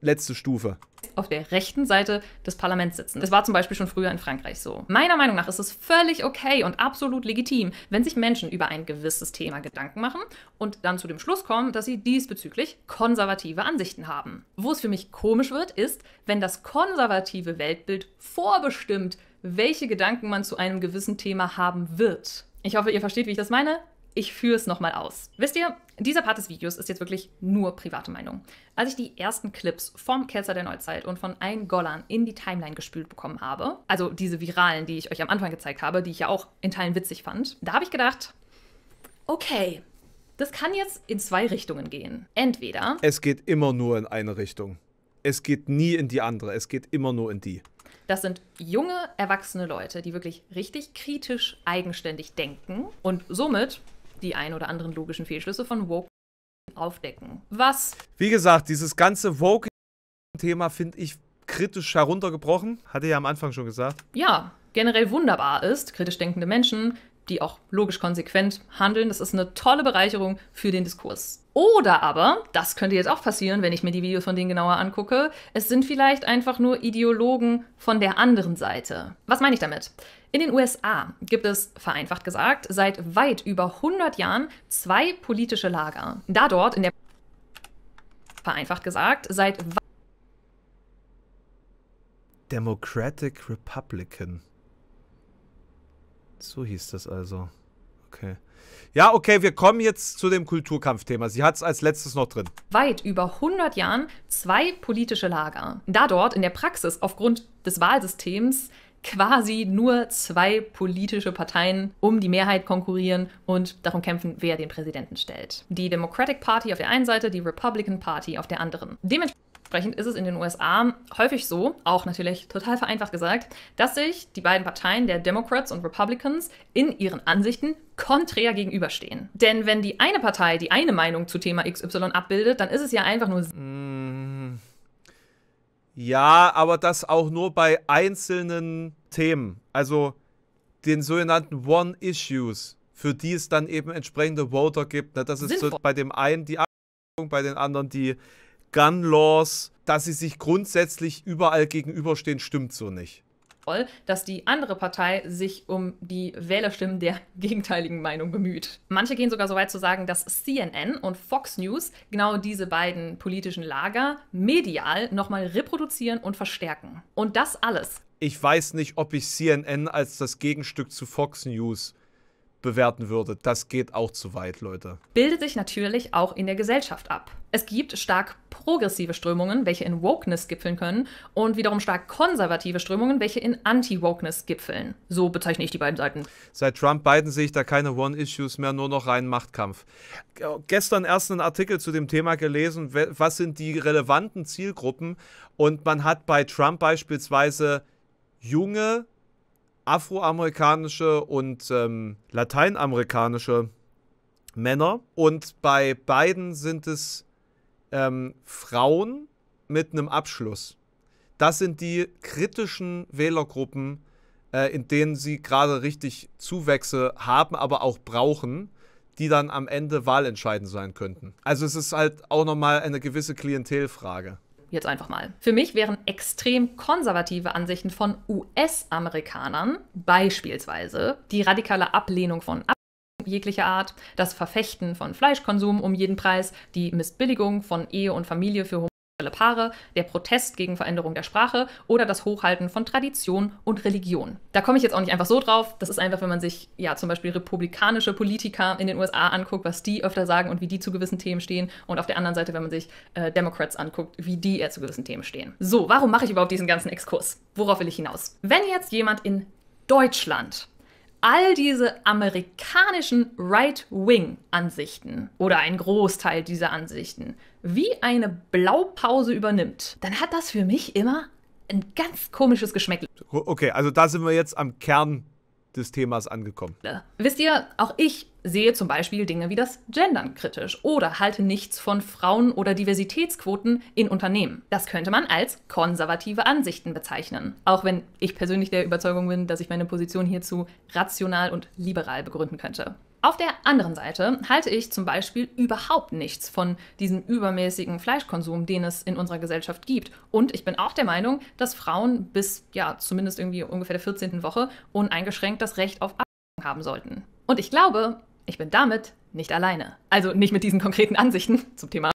S1: letzte Stufe
S2: auf der rechten Seite des Parlaments sitzen. Das war zum Beispiel schon früher in Frankreich so. Meiner Meinung nach ist es völlig okay und absolut legitim, wenn sich Menschen über ein gewisses Thema Gedanken machen und dann zu dem Schluss kommen, dass sie diesbezüglich konservative Ansichten haben. Wo es für mich komisch wird, ist, wenn das konservative Weltbild vorbestimmt welche Gedanken man zu einem gewissen Thema haben wird. Ich hoffe, ihr versteht, wie ich das meine. Ich führe es nochmal aus. Wisst ihr, dieser Part des Videos ist jetzt wirklich nur private Meinung. Als ich die ersten Clips vom Ketzer der Neuzeit und von Ein Gollern in die Timeline gespült bekommen habe, also diese viralen, die ich euch am Anfang gezeigt habe, die ich ja auch in Teilen witzig fand, da habe ich gedacht, okay, das kann jetzt in zwei Richtungen gehen. Entweder.
S1: Es geht immer nur in eine Richtung. Es geht nie in die andere, es geht immer nur in die.
S2: Das sind junge, erwachsene Leute, die wirklich richtig kritisch, eigenständig denken und somit die ein oder anderen logischen Fehlschlüsse von Woke aufdecken. Was?
S1: Wie gesagt, dieses ganze Woke-Thema finde ich kritisch heruntergebrochen, hatte ja am Anfang schon gesagt.
S2: Ja, generell wunderbar ist, kritisch denkende Menschen die auch logisch konsequent handeln. Das ist eine tolle Bereicherung für den Diskurs. Oder aber, das könnte jetzt auch passieren, wenn ich mir die Videos von denen genauer angucke, es sind vielleicht einfach nur Ideologen von der anderen Seite. Was meine ich damit? In den USA gibt es, vereinfacht gesagt, seit weit über 100 Jahren zwei politische Lager. Da dort in der vereinfacht gesagt, seit
S1: Democratic Republican. So hieß das also. Okay. Ja, okay, wir kommen jetzt zu dem Kulturkampfthema. Sie hat es als letztes noch drin.
S2: Weit über 100 Jahren zwei politische Lager. Da dort in der Praxis aufgrund des Wahlsystems quasi nur zwei politische Parteien um die Mehrheit konkurrieren und darum kämpfen, wer den Präsidenten stellt. Die Democratic Party auf der einen Seite, die Republican Party auf der anderen. Dementsprechend Dementsprechend ist es in den USA häufig so, auch natürlich total vereinfacht gesagt, dass sich die beiden Parteien der Democrats und Republicans in ihren Ansichten konträr gegenüberstehen. Denn wenn die eine Partei die eine Meinung zu Thema XY abbildet, dann ist es ja einfach nur... Mm.
S1: Ja, aber das auch nur bei einzelnen Themen. Also den sogenannten One-Issues, für die es dann eben entsprechende Voter gibt. Ne? Das ist so bei dem einen die Abstimmung, bei den anderen die Gun Laws, dass sie sich grundsätzlich überall gegenüberstehen, stimmt so nicht.
S2: Dass die andere Partei sich um die Wählerstimmen der gegenteiligen Meinung bemüht. Manche gehen sogar so weit zu sagen, dass CNN und Fox News genau diese beiden politischen Lager medial nochmal reproduzieren und verstärken. Und das alles
S1: ich weiß nicht, ob ich CNN als das Gegenstück zu Fox News bewerten würde. Das geht auch zu weit, Leute.
S2: Bildet sich natürlich auch in der Gesellschaft ab. Es gibt stark progressive Strömungen, welche in Wokeness gipfeln können, und wiederum stark konservative Strömungen, welche in Anti-Wokeness gipfeln. So bezeichne ich die
S1: beiden Seiten. Seit Trump-Biden sehe ich da keine One-Issues mehr, nur noch reinen Machtkampf. Äh, gestern erst einen Artikel zu dem Thema gelesen, was sind die relevanten Zielgruppen, und man hat bei Trump beispielsweise junge afroamerikanische und ähm, lateinamerikanische Männer. Und bei beiden sind es ähm, Frauen mit einem Abschluss. Das sind die kritischen Wählergruppen, äh, in denen sie gerade richtig Zuwächse haben, aber auch brauchen, die dann am Ende wahlentscheidend sein könnten. Also es ist halt auch nochmal eine gewisse Klientelfrage
S2: jetzt einfach mal. Für mich wären extrem konservative Ansichten von US-Amerikanern beispielsweise die radikale Ablehnung von Ab jeglicher Art, das Verfechten von Fleischkonsum um jeden Preis, die Missbilligung von Ehe und Familie für Paare, der Protest gegen Veränderung der Sprache oder das Hochhalten von Tradition und Religion. Da komme ich jetzt auch nicht einfach so drauf. Das ist einfach, wenn man sich ja zum Beispiel republikanische Politiker in den USA anguckt, was die öfter sagen und wie die zu gewissen Themen stehen. Und auf der anderen Seite, wenn man sich äh, Democrats anguckt, wie die eher zu gewissen Themen stehen. So, warum mache ich überhaupt diesen ganzen Exkurs? Worauf will ich hinaus? Wenn jetzt jemand in Deutschland all diese amerikanischen Right-Wing-Ansichten oder ein Großteil dieser Ansichten wie eine Blaupause übernimmt, dann hat das für mich immer ein ganz komisches Geschmäck.
S1: Okay, also da sind wir jetzt am Kern des Themas angekommen. Äh,
S2: wisst ihr, auch ich sehe zum Beispiel Dinge wie das Gendern kritisch oder halte nichts von Frauen- oder Diversitätsquoten in Unternehmen. Das könnte man als konservative Ansichten bezeichnen. Auch wenn ich persönlich der Überzeugung bin, dass ich meine Position hierzu rational und liberal begründen könnte. Auf der anderen Seite halte ich zum Beispiel überhaupt nichts von diesem übermäßigen Fleischkonsum, den es in unserer Gesellschaft gibt. Und ich bin auch der Meinung, dass Frauen bis, ja, zumindest irgendwie ungefähr der 14. Woche uneingeschränkt das Recht auf Abtreibung haben sollten. Und ich glaube, ich bin damit nicht alleine. Also nicht mit diesen konkreten Ansichten zum Thema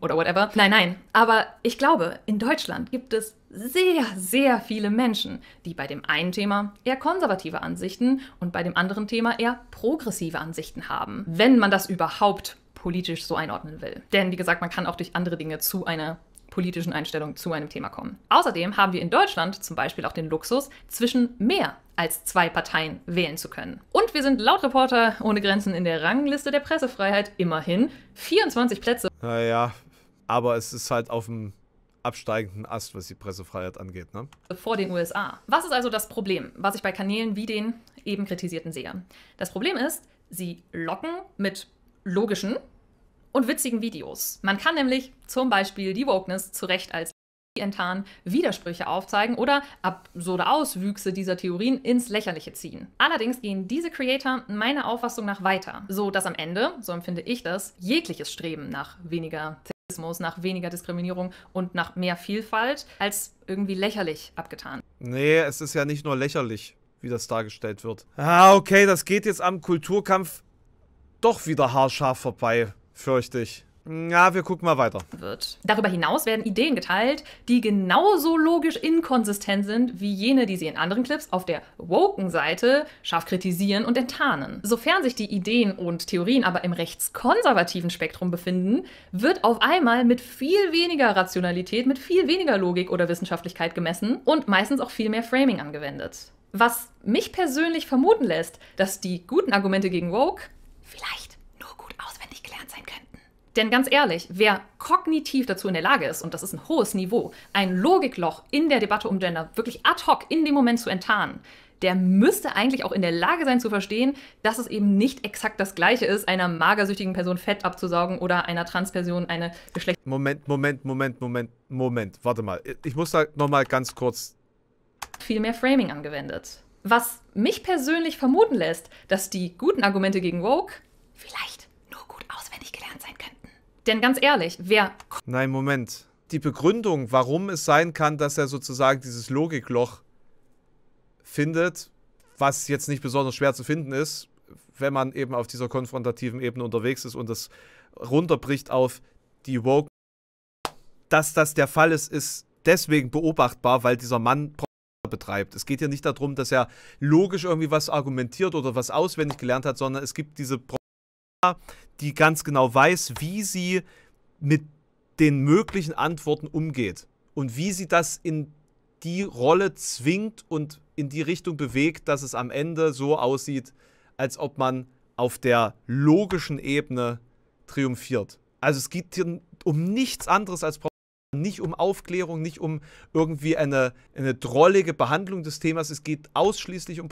S2: oder whatever. Nein, nein. Aber ich glaube, in Deutschland gibt es sehr, sehr viele Menschen, die bei dem einen Thema eher konservative Ansichten und bei dem anderen Thema eher progressive Ansichten haben. Wenn man das überhaupt politisch so einordnen will. Denn wie gesagt, man kann auch durch andere Dinge zu einer politischen Einstellung zu einem Thema kommen. Außerdem haben wir in Deutschland zum Beispiel auch den Luxus, zwischen mehr als zwei Parteien wählen zu können. Und wir sind laut Reporter ohne Grenzen in der Rangliste der Pressefreiheit immerhin 24 Plätze.
S1: Naja, aber es ist halt auf dem absteigenden Ast, was die Pressefreiheit angeht. Ne?
S2: Vor den USA. Was ist also das Problem, was ich bei Kanälen wie den eben kritisierten sehe? Das Problem ist, sie locken mit logischen und witzigen Videos. Man kann nämlich zum Beispiel die Wokeness zu Recht als enttarnen, Widersprüche aufzeigen oder absurde Auswüchse dieser Theorien ins Lächerliche ziehen. Allerdings gehen diese Creator meiner Auffassung nach weiter, so dass am Ende, so empfinde ich das, jegliches Streben nach weniger nach weniger Diskriminierung und nach mehr Vielfalt als irgendwie lächerlich abgetan.
S1: Nee, es ist ja nicht nur lächerlich, wie das dargestellt wird. Ah, okay, das geht jetzt am Kulturkampf doch wieder haarscharf vorbei, fürchte ich. Ja, wir gucken mal weiter. Wird.
S2: Darüber hinaus werden Ideen geteilt, die genauso logisch inkonsistent sind wie jene, die sie in anderen Clips auf der woken Seite scharf kritisieren und enttarnen. Sofern sich die Ideen und Theorien aber im rechtskonservativen Spektrum befinden, wird auf einmal mit viel weniger Rationalität, mit viel weniger Logik oder Wissenschaftlichkeit gemessen und meistens auch viel mehr Framing angewendet. Was mich persönlich vermuten lässt, dass die guten Argumente gegen Woke vielleicht nur gut auswendig gelernt sein können. Denn ganz ehrlich, wer kognitiv dazu in der Lage ist, und das ist ein hohes Niveau, ein Logikloch in der Debatte um Gender wirklich ad hoc in dem Moment zu enttarnen, der müsste eigentlich auch in der Lage sein zu verstehen, dass es eben nicht exakt das gleiche ist, einer magersüchtigen Person Fett abzusaugen oder einer Transperson eine
S1: Geschlecht... Moment, Moment, Moment, Moment, Moment, warte mal. Ich muss da nochmal ganz kurz...
S2: Viel mehr Framing angewendet. Was mich persönlich vermuten lässt, dass die guten Argumente gegen Woke vielleicht nur gut auswendig gelernt sein können. Denn ganz ehrlich, wer.
S1: Nein, Moment. Die Begründung, warum es sein kann, dass er sozusagen dieses Logikloch findet, was jetzt nicht besonders schwer zu finden ist, wenn man eben auf dieser konfrontativen Ebene unterwegs ist und das runterbricht auf die Woke. Dass das der Fall ist, ist deswegen beobachtbar, weil dieser Mann betreibt. Es geht hier nicht darum, dass er logisch irgendwie was argumentiert oder was auswendig gelernt hat, sondern es gibt diese die ganz genau weiß, wie sie mit den möglichen Antworten umgeht und wie sie das in die Rolle zwingt und in die Richtung bewegt, dass es am Ende so aussieht, als ob man auf der logischen Ebene triumphiert. Also es geht hier um nichts anderes als nicht um Aufklärung, nicht um irgendwie eine, eine drollige Behandlung des Themas. Es geht ausschließlich um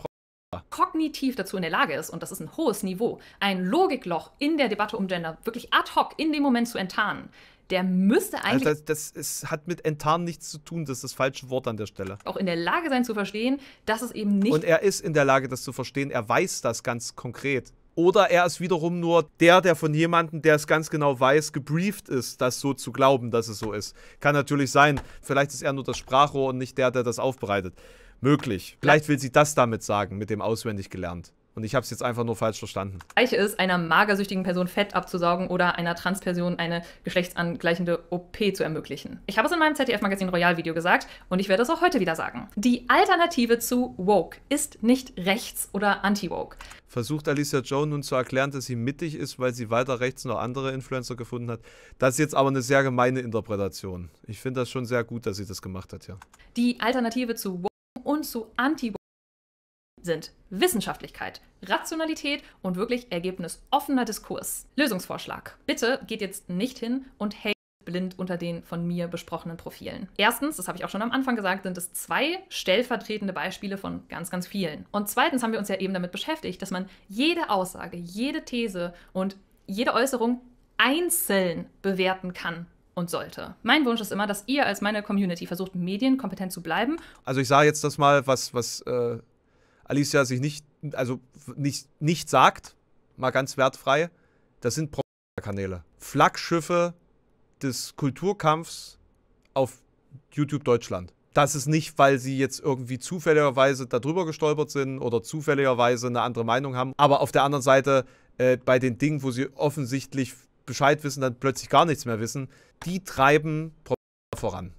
S2: kognitiv dazu in der Lage ist, und das ist ein hohes Niveau, ein Logikloch in der Debatte um Gender wirklich ad hoc in dem Moment zu enttarnen, der müsste also eigentlich. Also
S1: das, das hat mit enttarnen nichts zu tun, das ist das falsche Wort an der Stelle. Auch
S2: in der Lage sein zu verstehen, dass es eben nicht. Und
S1: er ist in der Lage, das zu verstehen, er weiß das ganz konkret. Oder er ist wiederum nur der, der von jemandem, der es ganz genau weiß, gebrieft ist, das so zu glauben, dass es so ist. Kann natürlich sein. Vielleicht ist er nur das Sprachrohr und nicht der, der das aufbereitet. Möglich. Vielleicht will sie das damit sagen, mit dem auswendig gelernt. Und ich habe es jetzt einfach nur falsch verstanden.
S2: Gleich ist, einer magersüchtigen Person Fett abzusaugen oder einer Transperson eine geschlechtsangleichende OP zu ermöglichen. Ich habe es in meinem ZDF-Magazin Royal-Video gesagt und ich werde es auch heute wieder sagen. Die Alternative zu woke ist nicht rechts oder
S1: anti-woke. Versucht Alicia Joan nun zu erklären, dass sie mittig ist, weil sie weiter rechts noch andere Influencer gefunden hat. Das ist jetzt aber eine sehr gemeine Interpretation. Ich finde das schon sehr gut, dass sie das gemacht hat, ja.
S2: Die Alternative zu woke Position zu Antibiotika sind Wissenschaftlichkeit, Rationalität und wirklich ergebnisoffener Diskurs. Lösungsvorschlag. Bitte geht jetzt nicht hin und hate blind unter den von mir besprochenen Profilen. Erstens, das habe ich auch schon am Anfang gesagt, sind es zwei stellvertretende Beispiele von ganz, ganz vielen. Und zweitens haben wir uns ja eben damit beschäftigt, dass man jede Aussage, jede These und jede Äußerung einzeln bewerten kann und sollte. Mein Wunsch ist immer, dass ihr als meine Community versucht, medienkompetent zu bleiben.
S1: Also ich sage jetzt das mal, was, was äh, Alicia sich nicht, also nicht, nicht sagt, mal ganz wertfrei, das sind Propaganda-Kanäle. Flaggschiffe des Kulturkampfs auf YouTube Deutschland. Das ist nicht, weil sie jetzt irgendwie zufälligerweise darüber gestolpert sind oder zufälligerweise eine andere Meinung haben. Aber auf der anderen Seite, äh, bei den Dingen, wo sie offensichtlich Bescheid wissen, dann plötzlich gar nichts mehr wissen, die treiben voran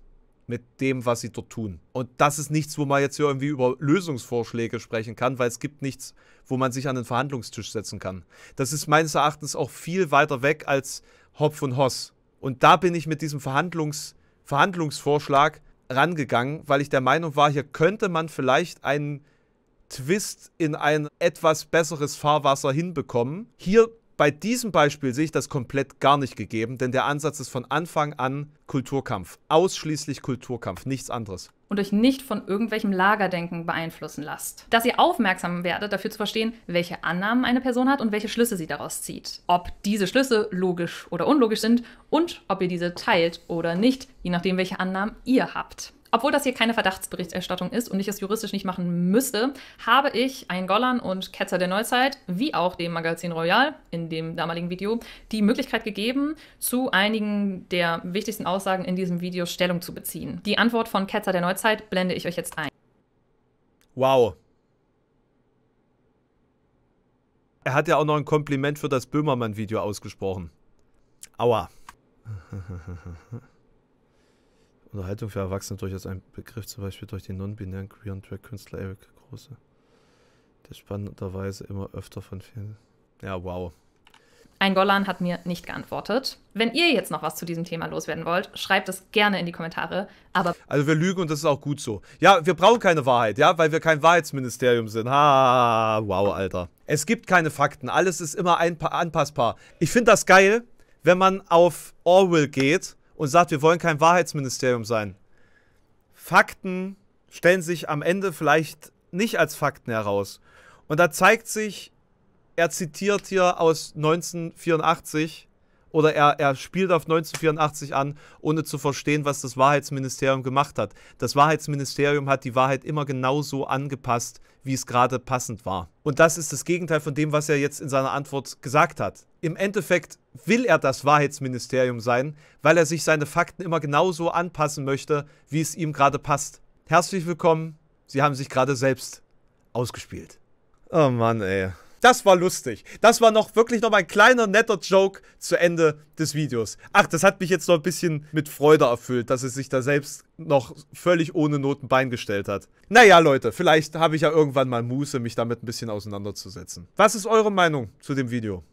S1: mit dem, was sie dort tun. Und das ist nichts, wo man jetzt hier irgendwie über Lösungsvorschläge sprechen kann, weil es gibt nichts, wo man sich an den Verhandlungstisch setzen kann. Das ist meines Erachtens auch viel weiter weg als Hopf und Hoss. Und da bin ich mit diesem Verhandlungs Verhandlungsvorschlag rangegangen, weil ich der Meinung war, hier könnte man vielleicht einen Twist in ein etwas besseres Fahrwasser hinbekommen. Hier bei diesem Beispiel sehe ich das komplett gar nicht gegeben, denn der Ansatz ist von Anfang an Kulturkampf. Ausschließlich Kulturkampf, nichts anderes
S2: und euch nicht von irgendwelchem Lagerdenken beeinflussen lasst. Dass ihr aufmerksam werdet, dafür zu verstehen, welche Annahmen eine Person hat und welche Schlüsse sie daraus zieht. Ob diese Schlüsse logisch oder unlogisch sind und ob ihr diese teilt oder nicht, je nachdem, welche Annahmen ihr habt. Obwohl das hier keine Verdachtsberichterstattung ist und ich es juristisch nicht machen müsste, habe ich ein Gollan und Ketzer der Neuzeit, wie auch dem Magazin Royal in dem damaligen Video, die Möglichkeit gegeben, zu einigen der wichtigsten Aussagen in diesem Video Stellung zu beziehen. Die Antwort von Ketzer der Neuzeit blende ich euch jetzt ein.
S1: Wow. Er hat ja auch noch ein Kompliment für das Böhmermann-Video ausgesprochen. Aua. Unterhaltung für Erwachsene durchaus ein Begriff, zum Beispiel durch den non-binären Queer- und Drag-Künstler Eric Große, der spannenderweise immer öfter von vielen. Ja, wow.
S2: Ein Golan hat mir nicht geantwortet. Wenn ihr jetzt noch was zu diesem Thema loswerden wollt, schreibt es gerne in die Kommentare.
S1: Aber also wir lügen und das ist auch gut so. Ja, wir brauchen keine Wahrheit, ja, weil wir kein Wahrheitsministerium sind. Ha, wow, Alter. Es gibt keine Fakten. Alles ist immer anpassbar. Ich finde das geil, wenn man auf Orwell geht und sagt, wir wollen kein Wahrheitsministerium sein. Fakten stellen sich am Ende vielleicht nicht als Fakten heraus. Und da zeigt sich, er zitiert hier aus 1984 oder er, er spielt auf 1984 an, ohne zu verstehen, was das Wahrheitsministerium gemacht hat. Das Wahrheitsministerium hat die Wahrheit immer genauso angepasst, wie es gerade passend war. Und das ist das Gegenteil von dem, was er jetzt in seiner Antwort gesagt hat. Im Endeffekt will er das Wahrheitsministerium sein, weil er sich seine Fakten immer genauso anpassen möchte, wie es ihm gerade passt. Herzlich willkommen, Sie haben sich gerade selbst ausgespielt. Oh Mann, ey. Das war lustig. Das war noch wirklich noch mal ein kleiner netter Joke zu Ende des Videos. Ach, das hat mich jetzt noch ein bisschen mit Freude erfüllt, dass es sich da selbst noch völlig ohne Notenbein gestellt hat. Naja, Leute, vielleicht habe ich ja irgendwann mal Muße, mich damit ein bisschen auseinanderzusetzen. Was ist eure Meinung zu dem Video?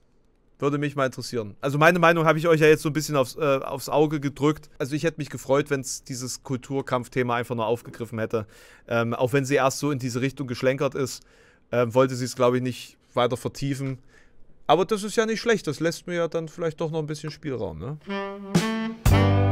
S1: Würde mich mal interessieren. Also meine Meinung habe ich euch ja jetzt so ein bisschen aufs, äh, aufs Auge gedrückt. Also ich hätte mich gefreut, wenn es dieses Kulturkampfthema einfach nur aufgegriffen hätte. Ähm, auch wenn sie erst so in diese Richtung geschlenkert ist, äh, wollte sie es, glaube ich, nicht weiter vertiefen. Aber das ist ja nicht schlecht, das lässt mir ja dann vielleicht doch noch ein bisschen Spielraum. Ne?